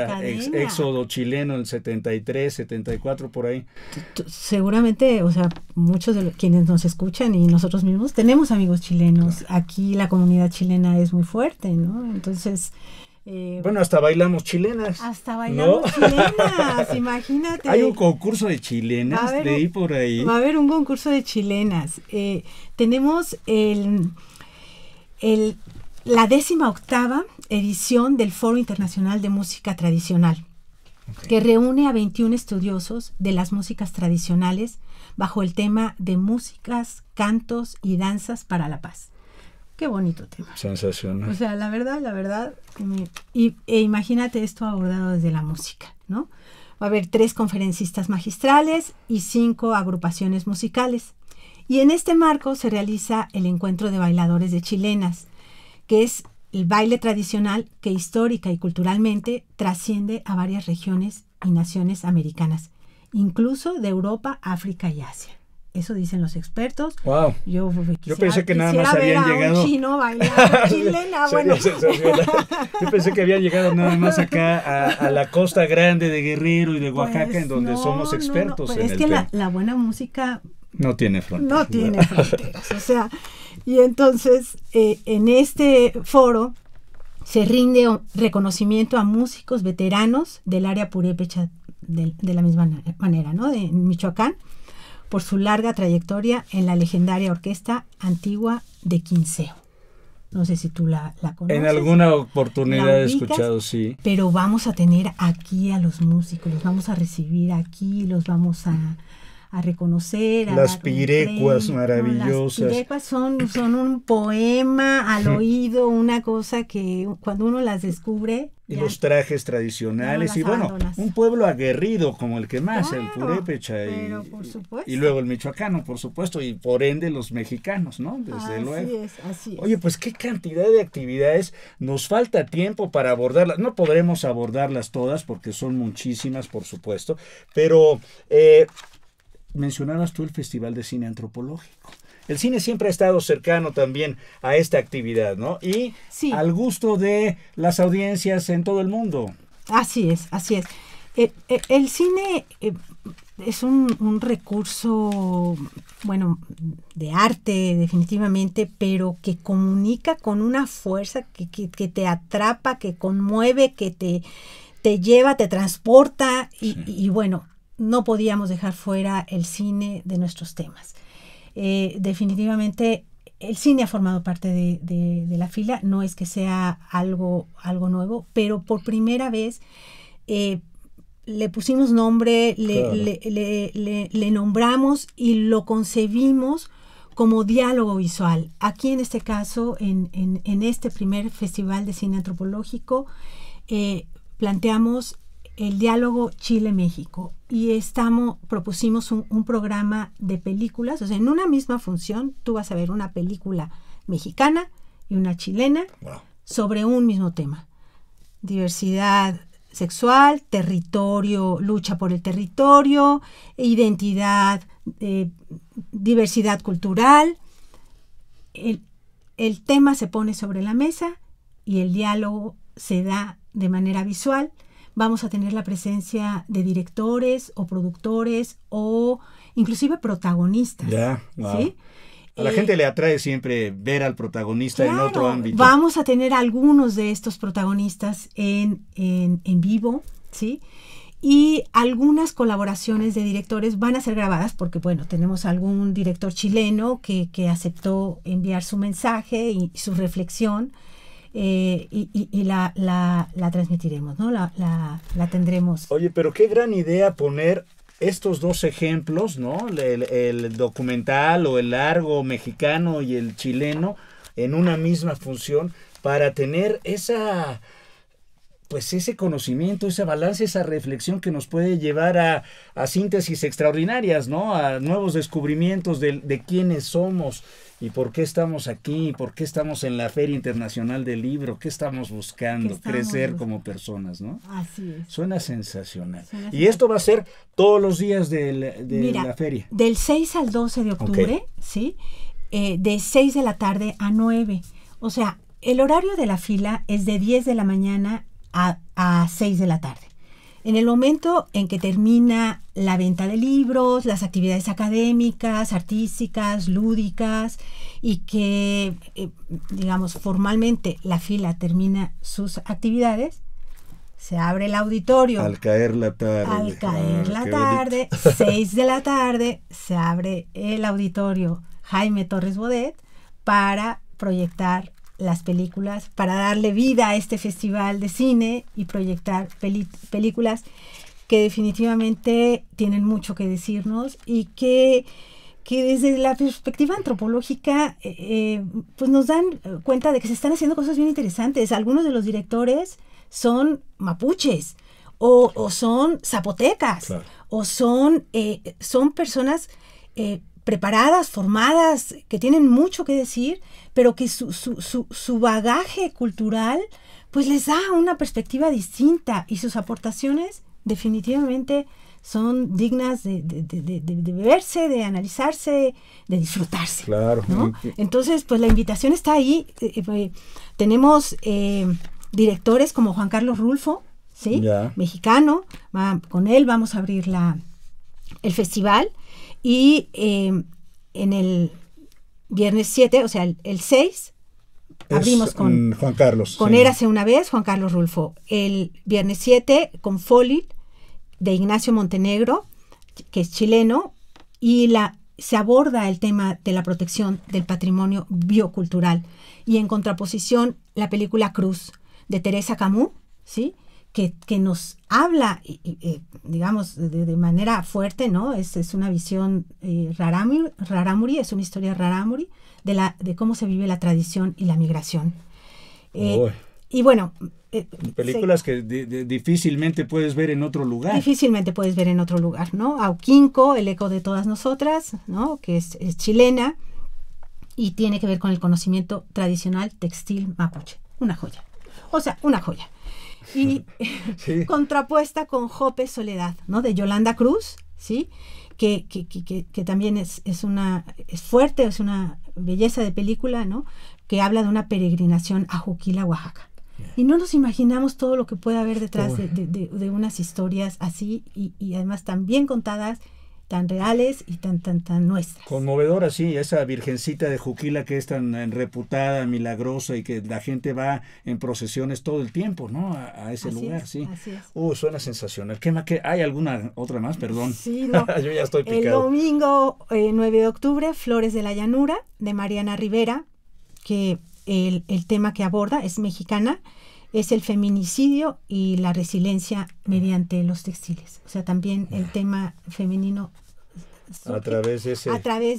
S2: éxodo chileno en 73, 74, por ahí?
S1: Seguramente, o sea, muchos de quienes nos escuchan y nosotros mismos tenemos amigos chilenos. Aquí la comunidad chilena es muy fuerte, ¿no? Entonces... Eh, bueno, hasta bailamos chilenas. Hasta bailamos chilenas, imagínate. Hay un
S2: concurso de chilenas, de ahí por ahí. Va a
S1: haber un concurso de chilenas. Eh, tenemos el, la décima octava edición del Foro Internacional de Música Tradicional, que reúne a 21 estudiosos de las músicas tradicionales bajo el tema de músicas, cantos y danzas para la paz. Qué bonito tema.
S2: Sensacional. O
S1: sea, la verdad, la verdad, y, e imagínate esto abordado desde la música, ¿no? Va a haber tres conferencistas magistrales y cinco agrupaciones musicales. Y en este marco se realiza el encuentro de bailadores de chilenas, que es el baile tradicional que histórica y culturalmente trasciende a varias regiones y naciones americanas, incluso de Europa, África y Asia. Eso dicen los expertos. Yo, pensé que nada más habían llegado. chino chilena,
S2: yo pensé que habían llegado nada más acá a, la costa grande de Guerrero y de Oaxaca, en pues donde somos expertos. Pues es que la,
S1: buena música.
S2: No tiene fronteras. No tiene
S1: fronteras. o sea, y entonces eh, en este foro se rinde reconocimiento a músicos veteranos del área purépecha de, de la misma manera, ¿no? De Michoacán por su larga trayectoria en la legendaria orquesta antigua de Quinceo. No sé si tú la, conoces. En alguna oportunidad he escuchado, sí. Pero vamos a tener aquí a los músicos, los vamos a recibir aquí, los vamos a, a reconocer. las pirecuas maravillosas. Las pirecuas son, son un poema al oído, una cosa que cuando uno las descubre...
S2: Y los trajes tradicionales, y bueno, un pueblo aguerrido como el que más, el purépecha. Y, luego el michoacano, por supuesto, y por ende los mexicanos, ¿no? Desde así luego.
S1: Es, así es. Oye, pues
S2: qué cantidad de actividades, nos falta tiempo para abordarlas, no podremos abordarlas todas porque son muchísimas, por supuesto, pero eh, mencionabas tú el Festival de Cine Antropológico. El cine siempre ha estado cercano también a esta actividad,
S1: ¿no? Y al gusto de las audiencias en todo el mundo. Así es, así es. Eh, eh, el, cine eh, es un, recurso, bueno, de arte definitivamente, pero que comunica con una fuerza que, te atrapa, que conmueve, que te, te lleva, te transporta y, bueno, no podíamos dejar fuera el cine de nuestros temas. Eh, definitivamente el cine ha formado parte de, la fila, no es que sea algo, algo nuevo, pero por primera vez eh, le pusimos nombre, le, nombramos y lo concebimos como diálogo visual. Aquí en este caso, en, este primer Festival de Cine Antropológico, eh, planteamos el diálogo Chile-México y estamos, propusimos un, programa de películas, o sea, en una misma función tú vas a ver una película mexicana y una chilena sobre un mismo tema. Diversidad sexual, territorio, lucha por el territorio, identidad, eh, diversidad cultural. El, el tema se pone sobre la mesa y el diálogo se da de manera visual vamos a tener la presencia de directores o productores o inclusive protagonistas. A la eh, gente
S2: le atrae siempre ver al protagonista en otro ámbito. Vamos
S1: a tener algunos de estos protagonistas en, en, en vivo, ¿sí? y algunas colaboraciones de directores van a ser grabadas porque, bueno, tenemos algún director chileno que, que aceptó enviar su mensaje y su reflexión eh, y, la, transmitiremos, ¿no? La, tendremos.
S2: Oye, pero qué gran idea poner estos dos ejemplos, ¿no? El, documental o el largo mexicano y el chileno en una misma función para tener esa pues ese conocimiento, ese balance, esa reflexión que nos puede llevar a, síntesis extraordinarias, ¿no? A nuevos descubrimientos de, de quiénes somos, ¿Y por qué estamos aquí? ¿Por qué estamos en la Feria Internacional del Libro? ¿Qué estamos buscando? Crecer como personas, ¿no? Así es. Suena sensacional. y esto va a ser todos los días de la, feria.
S1: Del 6 al 12 de octubre, ¿sí? Eh, de 6 de la tarde a 9. O sea, el horario de la fila es de 10 de la mañana a, a 6 de la tarde. En el momento en que termina la venta de libros, las actividades académicas, artísticas, lúdicas, y que, eh, digamos, formalmente la fila termina sus actividades, se abre el auditorio. Al
S2: caer la tarde. Al ah, caer la tarde,
S1: 6 de la tarde, se abre el auditorio Jaime Torres Bodet para proyectar las películas, para darle vida a este festival de cine y proyectar películas que definitivamente tienen mucho que decirnos y que, que desde la perspectiva antropológica eh, eh, pues nos dan cuenta de que se están haciendo cosas bien interesantes. Algunos de los directores son mapuches o, son zapotecas o son, eh, son personas preparadas, formadas, que tienen mucho que decir, pero que su, su, su, su, bagaje cultural pues les da una perspectiva distinta y sus aportaciones definitivamente son dignas de, de, de, verse, de analizarse, de disfrutarse. Claro. Entonces, pues la invitación está ahí. Eh, eh, pues, tenemos eh, directores como Juan Carlos Rulfo, Mexicano. con él vamos a abrir la, el festival y em, en el viernes 7, o sea, el, 6, abrimos con
S2: Juan Carlos. Con él hace
S1: una vez, Juan Carlos Rulfo. El viernes 7 con Folil de Ignacio Montenegro, que es chileno, y la, se aborda el tema de la protección del patrimonio biocultural. Y en contraposición, la película Cruz de Teresa Camus, ¿sí? que, nos habla, eh, digamos, de, manera fuerte, ¿no? Es, es una visión eh, raramuri, es una historia raramuri de, la, de cómo se vive la tradición y la migración. Eh, y bueno... Películas
S2: que difícilmente puedes ver en otro lugar.
S1: Difícilmente puedes ver en otro lugar, ¿no? Auquinco, El eco de todas nosotras, ¿no? Que es, es chilena y tiene que ver con el conocimiento tradicional textil mapuche. Una joya. O sea, una joya. y contrapuesta con Jope Soledad, ¿no? De Yolanda Cruz, ¿sí? Que, que, también es, una, es fuerte, es una belleza de película, ¿no? Que habla de una peregrinación a Juquila, Oaxaca. Y no nos imaginamos todo lo que puede haber detrás de, unas historias así y, y además tan bien contadas tan reales y tan, tan, tan nuestras.
S2: Conmovedora, sí, esa virgencita de Juquila que es tan eh, reputada, milagrosa y que la gente va en procesiones todo el tiempo, ¿no? A, ese lugar, sí. Así es. Uh, suena sensacional. ¿Qué más? ¿Hay alguna otra más? Perdón. Sí, no. Yo ya estoy picado. El
S1: domingo 9 eh, de octubre, Flores de la Llanura, de Mariana Rivera, que el, el tema que aborda es mexicana es el feminicidio y la resiliencia mediante los textiles. O sea, también el tema femenino
S2: a través de esa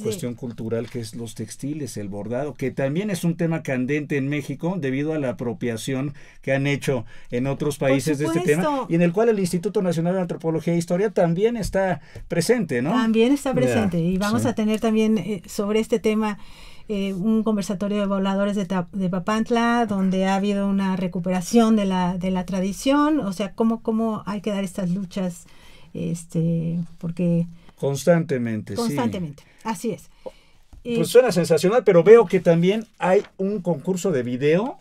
S2: cuestión cultural que es los textiles, el bordado, que también es un tema candente en México debido a la apropiación que han hecho en otros países de este tema y en el cual el Instituto Nacional de Antropología e Historia también está presente, ¿no? También está presente y vamos a
S1: tener también eh, sobre este tema eh, un conversatorio de voladores de, de, Papantla, donde ha habido una recuperación de la, de la tradición, o sea, cómo, cómo hay que dar estas luchas, este, porque
S2: Constantemente. Constantemente,
S1: así es. Eh, pues suena
S2: sensacional, pero veo que también hay un concurso de video.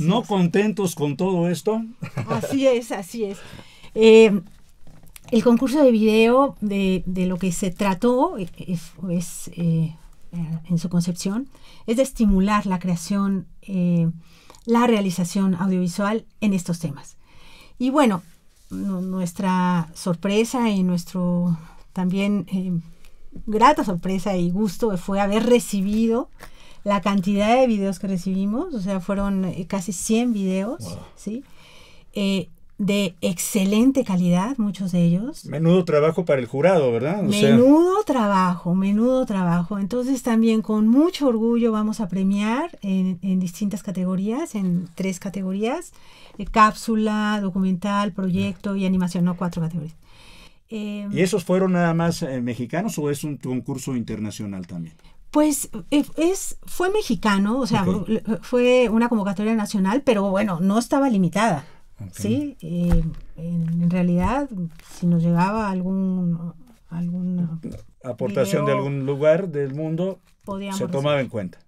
S2: no contentos con todo esto.
S1: Así es, así es. Eh, el concurso de video de, lo que se trató eh, es, en su concepción es de estimular la creación, la realización audiovisual en estos temas. Y bueno, nuestra sorpresa y nuestro también eh, grata sorpresa y gusto fue haber recibido la cantidad de videos que recibimos, o sea, fueron eh, casi 100 videos, ¿sí? Eh, de excelente calidad, muchos de ellos. Menudo
S2: trabajo para el jurado, ¿verdad? menudo
S1: trabajo, menudo trabajo. Entonces también con mucho orgullo vamos a premiar en, distintas categorías, en tres categorías, cápsula, documental, proyecto y animación, no cuatro categorías. Em, ¿Y
S2: esos fueron nada más eh, mexicanos o es un concurso internacional también?
S1: Pues eh, es, fue mexicano, o sea, fue una convocatoria nacional, pero bueno, no estaba limitada. Sí, em, en realidad, si nos llegaba algún, alguna aportación de
S2: algún lugar del mundo, se tomaba en cuenta.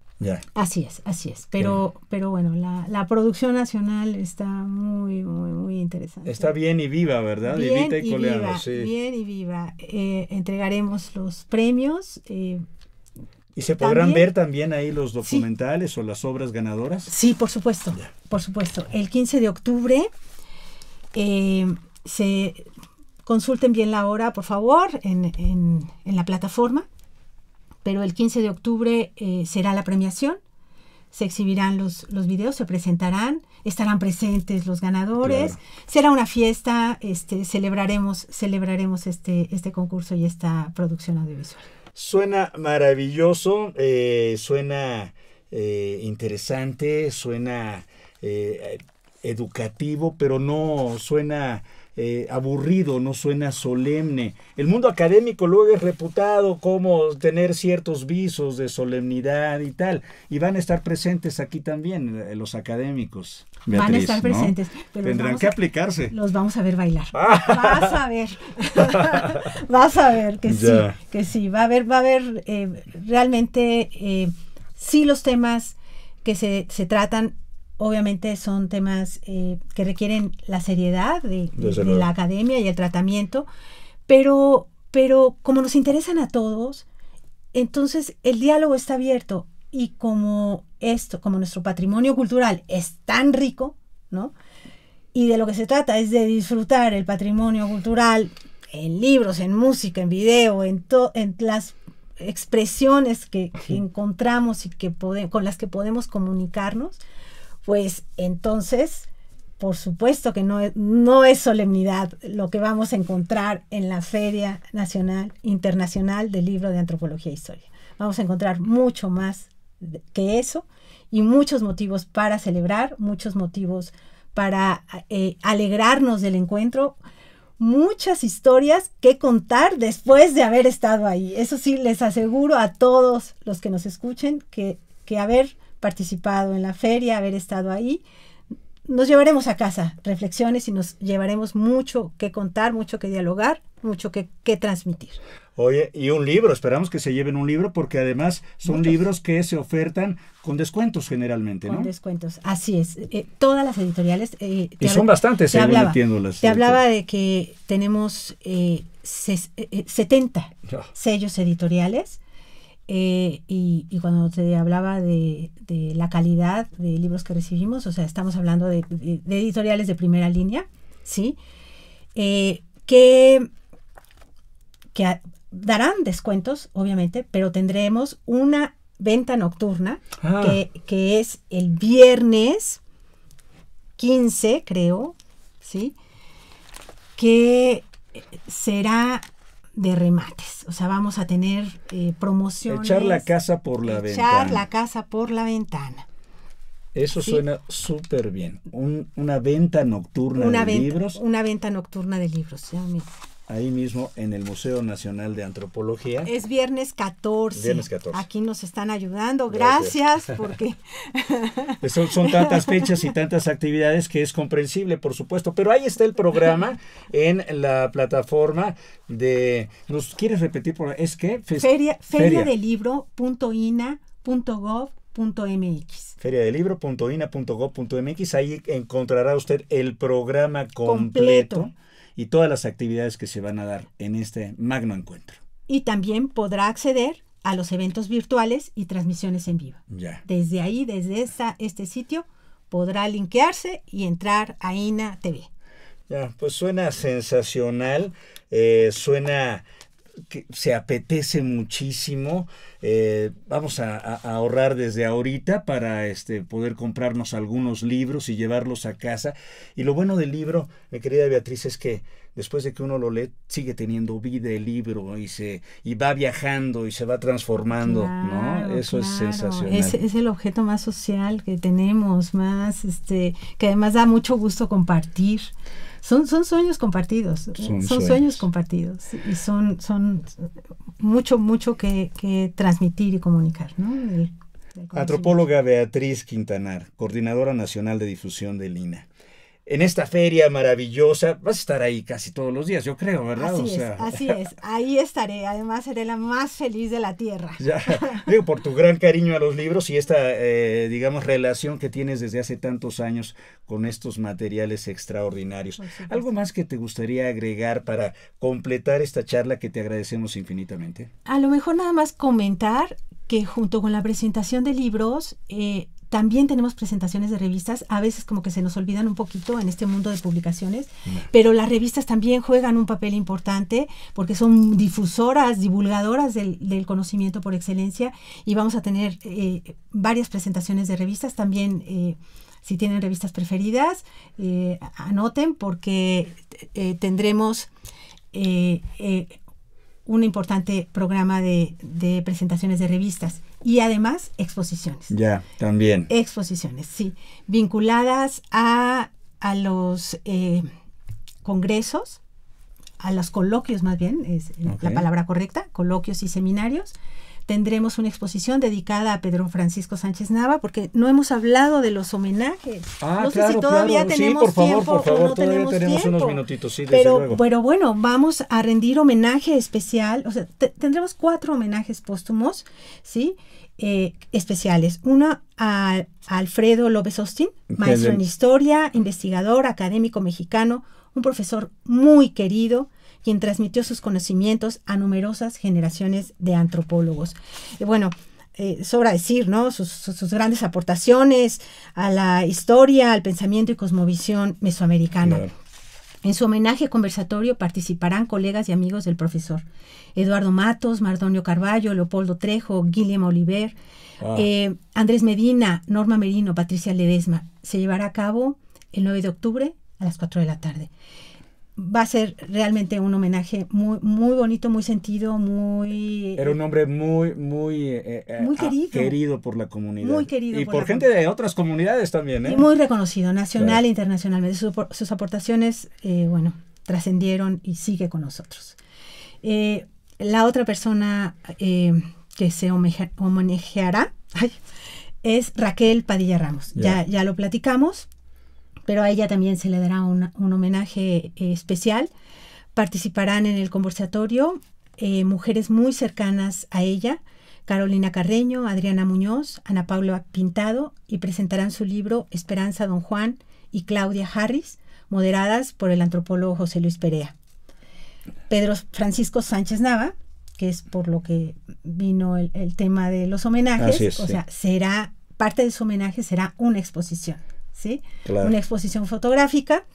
S1: Así es, así es. Pero, pero bueno, la, la, producción nacional está muy, muy, muy interesante. Está
S2: bien y viva, ¿verdad? Bien y, viva, Bien
S1: y viva. Eh, entregaremos los premios. Eh,
S2: ¿Y se podrán ver también ahí los documentales o las obras ganadoras?
S1: Sí, por supuesto, por supuesto. El 15 de octubre eh, se consulten bien la hora, por favor, en la plataforma pero el 15 de octubre eh, será la premiación. Se exhibirán los, los videos, se presentarán, estarán presentes los ganadores. Será una fiesta, este, celebraremos, celebraremos este, este concurso y esta producción audiovisual. Suena
S2: maravilloso, eh, suena eh, interesante, suena educativo, pero no suena eh, aburrido, no suena solemne. El mundo académico luego es reputado como tener ciertos visos de solemnidad y tal. Y van a estar presentes aquí también eh, los académicos. van a estar presentes. Tendrán que aplicarse.
S1: Los vamos a ver bailar.
S2: Ah.
S1: Vas a ver. Vas a ver que sí, que sí. Va a haber, va a haber eh, realmente si sí los temas que se, se tratan obviamente son temas eh, que requieren la seriedad de, la academia y el tratamiento, pero, pero como nos interesan a todos, entonces el diálogo está abierto y como esto, como nuestro patrimonio cultural es tan rico, ¿no? Y de lo que se trata es de disfrutar el patrimonio cultural en libros, en música, en video, en, en las expresiones que, que encontramos y que con las que podemos comunicarnos pues entonces, por supuesto que no, es solemnidad lo que vamos a encontrar en la Feria Nacional Internacional del Libro de Antropología e Historia. Vamos a encontrar mucho más que eso y muchos motivos para celebrar, muchos motivos para eh, alegrarnos del encuentro, muchas historias que contar después de haber estado ahí. Eso sí, les aseguro a todos los que nos escuchen que, que haber participado en la feria, haber estado ahí. Nos llevaremos a casa reflexiones y nos llevaremos mucho que contar, mucho que dialogar, mucho que, transmitir.
S2: Oye, y un libro, esperamos que se lleven un libro porque además son libros que se ofertan con descuentos generalmente, ¿no? Con
S1: descuentos, así es. Eh, todas las editoriales... Eh, y son bastantes, te hablaba, las Te hablaba este- de que tenemos eh, 70 eh, sellos editoriales eh, y, cuando te hablaba de, la calidad de libros que recibimos, o sea, estamos hablando de, editoriales de primera línea, ¿sí? Eh, que, que darán descuentos, obviamente, pero tendremos una venta nocturna ah. que, que, es el viernes 15, creo, ¿sí? Que será de remates. O sea, vamos a tener eh, promociones. Echar la
S2: casa por la ventana. Echar la
S1: casa por la ventana.
S2: Eso suena súper bien. una venta nocturna de libros.
S1: Una venta nocturna de libros. Ya,
S2: ahí mismo en el Museo Nacional de Antropología. Es
S1: viernes 14. Aquí nos están ayudando, gracias, porque...
S2: son, tantas fechas y tantas actividades que es comprensible, por supuesto, pero ahí está el programa en la plataforma de... ¿Nos quieres repetir? Por, es que... feria,
S1: ina gov .mx.
S2: Feria libro .ina .mx. Ahí encontrará usted el programa completo y todas las actividades que se van a dar en este magno encuentro.
S1: Y también podrá acceder a los eventos virtuales y transmisiones en vivo. Ya. Desde ahí, desde este sitio, podrá linkearse y entrar a INA TV.
S2: Ya, pues suena sensacional, eh, suena que se apetece muchísimo. Eh, vamos a, ahorrar desde ahorita para este, poder comprarnos algunos libros y llevarlos a casa. Y lo bueno del libro, mi querida Beatriz, es que después de que uno lo lee, sigue teniendo vida el libro y, se, y va viajando y se va transformando, ¿no? Eso es sensacional. Es, es,
S1: el objeto más social que tenemos, más, este, que además da mucho gusto compartir son, son sueños compartidos, son, sueños. compartidos y son, son mucho, mucho que, que transmitir y comunicar. ¿no?
S2: Antropóloga Beatriz Quintanar, coordinadora nacional de difusión de Lina en esta feria maravillosa, vas a estar ahí casi todos los días, yo creo, ¿verdad? Así es, así
S1: es, ahí estaré, además seré la más feliz de la tierra.
S2: Ya, digo, por tu gran cariño a los libros y esta, eh, digamos, relación que tienes desde hace tantos años con estos materiales extraordinarios. ¿Algo más que te gustaría agregar para completar esta charla que te agradecemos infinitamente?
S1: A lo mejor nada más comentar que junto con la presentación de libros, eh, también tenemos presentaciones de revistas, a veces como que se nos olvidan un poquito en este mundo de publicaciones, mm. pero las revistas también juegan un papel importante porque son difusoras, divulgadoras del, conocimiento por excelencia y vamos a tener eh, varias presentaciones de revistas también. Eh, si tienen revistas preferidas, eh, anoten porque tendremos un importante programa de, presentaciones de revistas y además exposiciones.
S2: Ya, también.
S1: Exposiciones, sí, vinculadas a, a los eh, congresos, a los coloquios más bien, es la palabra correcta, coloquios y seminarios, tendremos una exposición dedicada a Pedro Francisco Sánchez Nava, porque no hemos hablado de los homenajes. Ah, no sé si todavía tenemos tiempo no tenemos, tiempo. unos
S2: minutitos, sí, pero,
S1: bueno, vamos a rendir homenaje especial, o sea, tendremos cuatro homenajes póstumos, ¿sí? Eh, especiales. Uno a, a Alfredo López Austin, maestro en historia, investigador, académico mexicano, un profesor muy querido, quien transmitió sus conocimientos a numerosas generaciones de antropólogos. bueno, eh, sobra decir, ¿no? Sus, grandes aportaciones a la historia, al pensamiento y cosmovisión mesoamericana. En su homenaje conversatorio participarán colegas y amigos del profesor. Eduardo Matos, Mardonio Carballo, Leopoldo Trejo, Guillermo Oliver, ah. eh, Andrés Medina, Norma Merino, Patricia Ledesma. Se llevará a cabo el 9 de octubre a las 4 de la tarde va a ser realmente un homenaje muy, muy bonito, muy sentido, muy... Era un hombre muy,
S2: muy... Eh, eh, eh, ah, querido. por la comunidad. Muy querido. Y por, gente de otras comunidades también,
S1: ¿eh? Y muy reconocido, nacional e internacionalmente. Sus, sus aportaciones, bueno, trascendieron y sigue con nosotros. la otra persona que se homenajeará es Raquel Padilla Ramos. Ya, ya lo platicamos pero a ella también se le dará un, homenaje eh, especial. Participarán en el conversatorio eh, mujeres muy cercanas a ella, Carolina Carreño, Adriana Muñoz, Ana Paula Pintado, y presentarán su libro Esperanza Don Juan y Claudia Harris, moderadas por el antropólogo José Luis Perea. Pedro Francisco Sánchez Nava, que es por lo que vino el, tema de los homenajes, o sea, será, parte de su homenaje será una exposición. Una exposición fotográfica,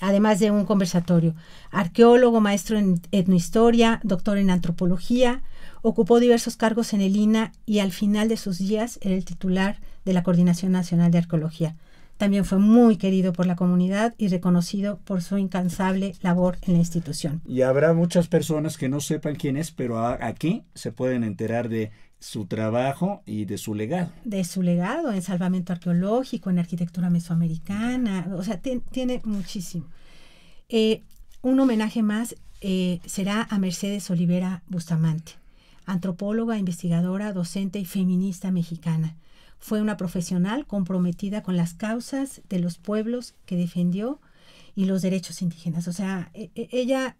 S1: además de un conversatorio. Arqueólogo, maestro en etnohistoria, doctor en antropología, ocupó diversos cargos en el INA y al final de sus días era el titular de la Coordinación Nacional de Arqueología. También fue muy querido por la comunidad y reconocido por su incansable labor en la institución.
S2: Y habrá muchas personas que no sepan quién es, pero aquí se pueden enterar de su trabajo y de su legado.
S1: De su legado en salvamento arqueológico, en arquitectura mesoamericana, o sea, tiene muchísimo. Eh, un homenaje más eh, será a Mercedes Olivera Bustamante, antropóloga, investigadora, docente y feminista mexicana. Fue una profesional comprometida con las causas de los pueblos que defendió y los derechos indígenas. O sea, e-, e-, ella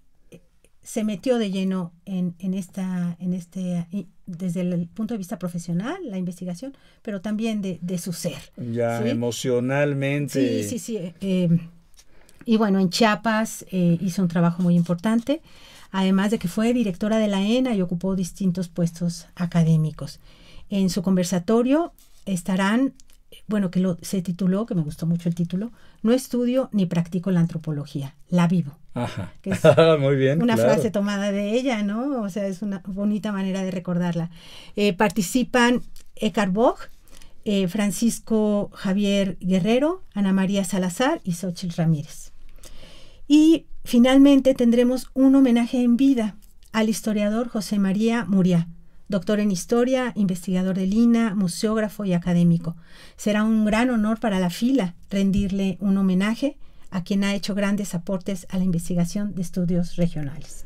S1: se metió de lleno en, en, esta, en este, desde el punto de vista profesional, la investigación, pero también de, su ser.
S2: Ya, emocionalmente. Sí, sí,
S1: sí. Eh, y bueno, en Chiapas eh, hizo un trabajo muy importante, además de que fue directora de la ENA y ocupó distintos puestos académicos. En su conversatorio estarán bueno, que se tituló, que me gustó mucho el título, No estudio ni practico la antropología, la vivo. Ajá. Que Muy
S2: bien. Una frase
S1: tomada de ella, ¿no? O sea, es una bonita manera de recordarla. Eh, participan Eckhart Bog, eh, Francisco Javier Guerrero, Ana María Salazar y Xochitl Ramírez. Y finalmente tendremos un homenaje en vida al historiador José María Muria, doctor en historia, investigador de Lina, museógrafo y académico. Será un gran honor para la fila rendirle un homenaje a quien ha hecho grandes aportes a la investigación de estudios regionales.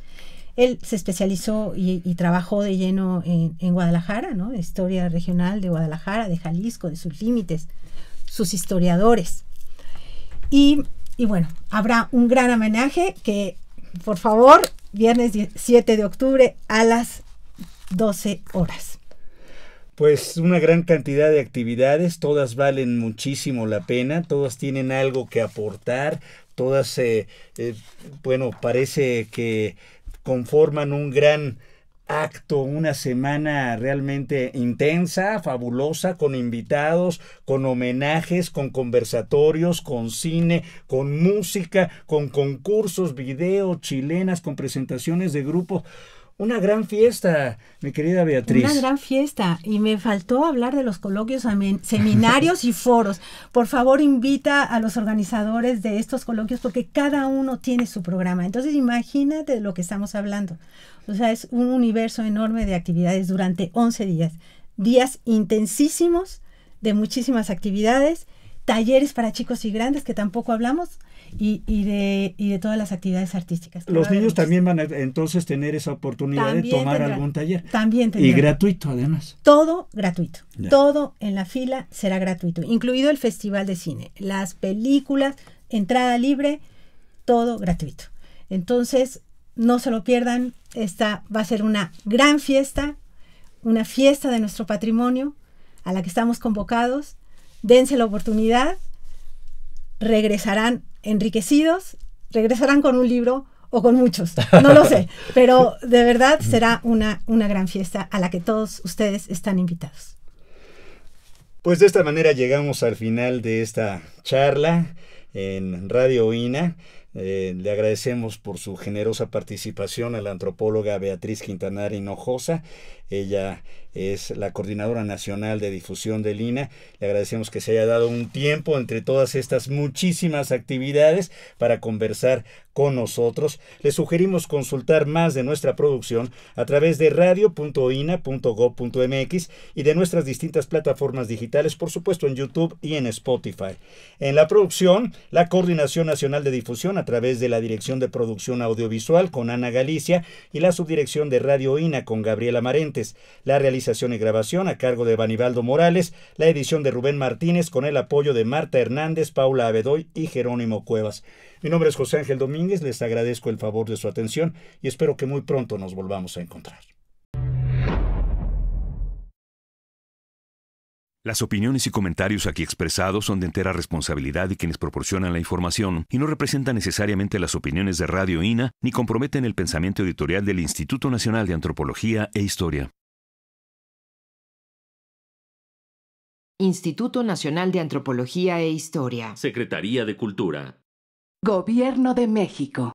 S1: Él se especializó y, trabajó de lleno en, Guadalajara, ¿no? Historia regional de Guadalajara, de Jalisco, de sus límites, sus historiadores. Y, y bueno, habrá un gran homenaje que, por favor, viernes 7 de octubre a las 12 horas.
S2: Pues una gran cantidad de actividades, todas valen muchísimo la pena, todas tienen algo que aportar, todas, eh, eh, bueno, parece que conforman un gran acto, una semana realmente intensa, fabulosa, con invitados, con homenajes, con conversatorios, con cine, con música, con concursos, videos, chilenas, con presentaciones de grupos una gran fiesta, mi querida Beatriz. Una
S1: gran fiesta. Y me faltó hablar de los coloquios, seminarios y foros. Por favor, invita a los organizadores de estos coloquios porque cada uno tiene su programa. Entonces, imagínate de lo que estamos hablando. O sea, es un universo enorme de actividades durante 11 días. Días intensísimos de muchísimas actividades, talleres para chicos y grandes que tampoco hablamos y, de, de todas las actividades artísticas. Los niños
S2: también van a entonces tener esa oportunidad de tomar algún taller.
S1: También tendrán. Y
S2: gratuito además.
S1: Todo gratuito. Todo en la fila será gratuito, incluido el Festival de Cine, las películas, entrada libre, todo gratuito. Entonces, no se lo pierdan, esta va a ser una gran fiesta, una fiesta de nuestro patrimonio a la que estamos convocados. Dense la oportunidad, regresarán enriquecidos, regresarán con un libro o con muchos, no lo sé, pero de verdad será una, una gran fiesta a la que todos ustedes están invitados.
S2: Pues de esta manera llegamos al final de esta charla en Radio INA. Eh, le agradecemos por su generosa participación a la antropóloga Beatriz Quintanar Hinojosa. Ella es la coordinadora nacional de difusión del INA. E. Le agradecemos que se haya dado un tiempo entre todas estas muchísimas actividades para conversar con nosotros. Le sugerimos consultar más de nuestra producción a través de radio.ina.gov.mx e y de nuestras distintas plataformas digitales, por supuesto en YouTube y en Spotify. En la producción, la Coordinación Nacional de Difusión a través de la Dirección de Producción Audiovisual con Ana Galicia y la Subdirección de Radio INA e con Gabriela Marentes. La y grabación a cargo de Banibaldo Morales, la edición de Rubén Martínez con el apoyo de Marta Hernández, Paula Abedoy y Jerónimo Cuevas. Mi nombre es José Ángel Domínguez, les agradezco el favor de su atención y espero que muy pronto nos volvamos a encontrar. Las opiniones y comentarios aquí expresados son de entera responsabilidad de quienes proporcionan la información y no representan necesariamente las opiniones de Radio INA ni comprometen el pensamiento editorial del Instituto Nacional de Antropología e Historia.
S1: Instituto Nacional de Antropología e Historia.
S2: Secretaría de Cultura.
S1: Gobierno de México.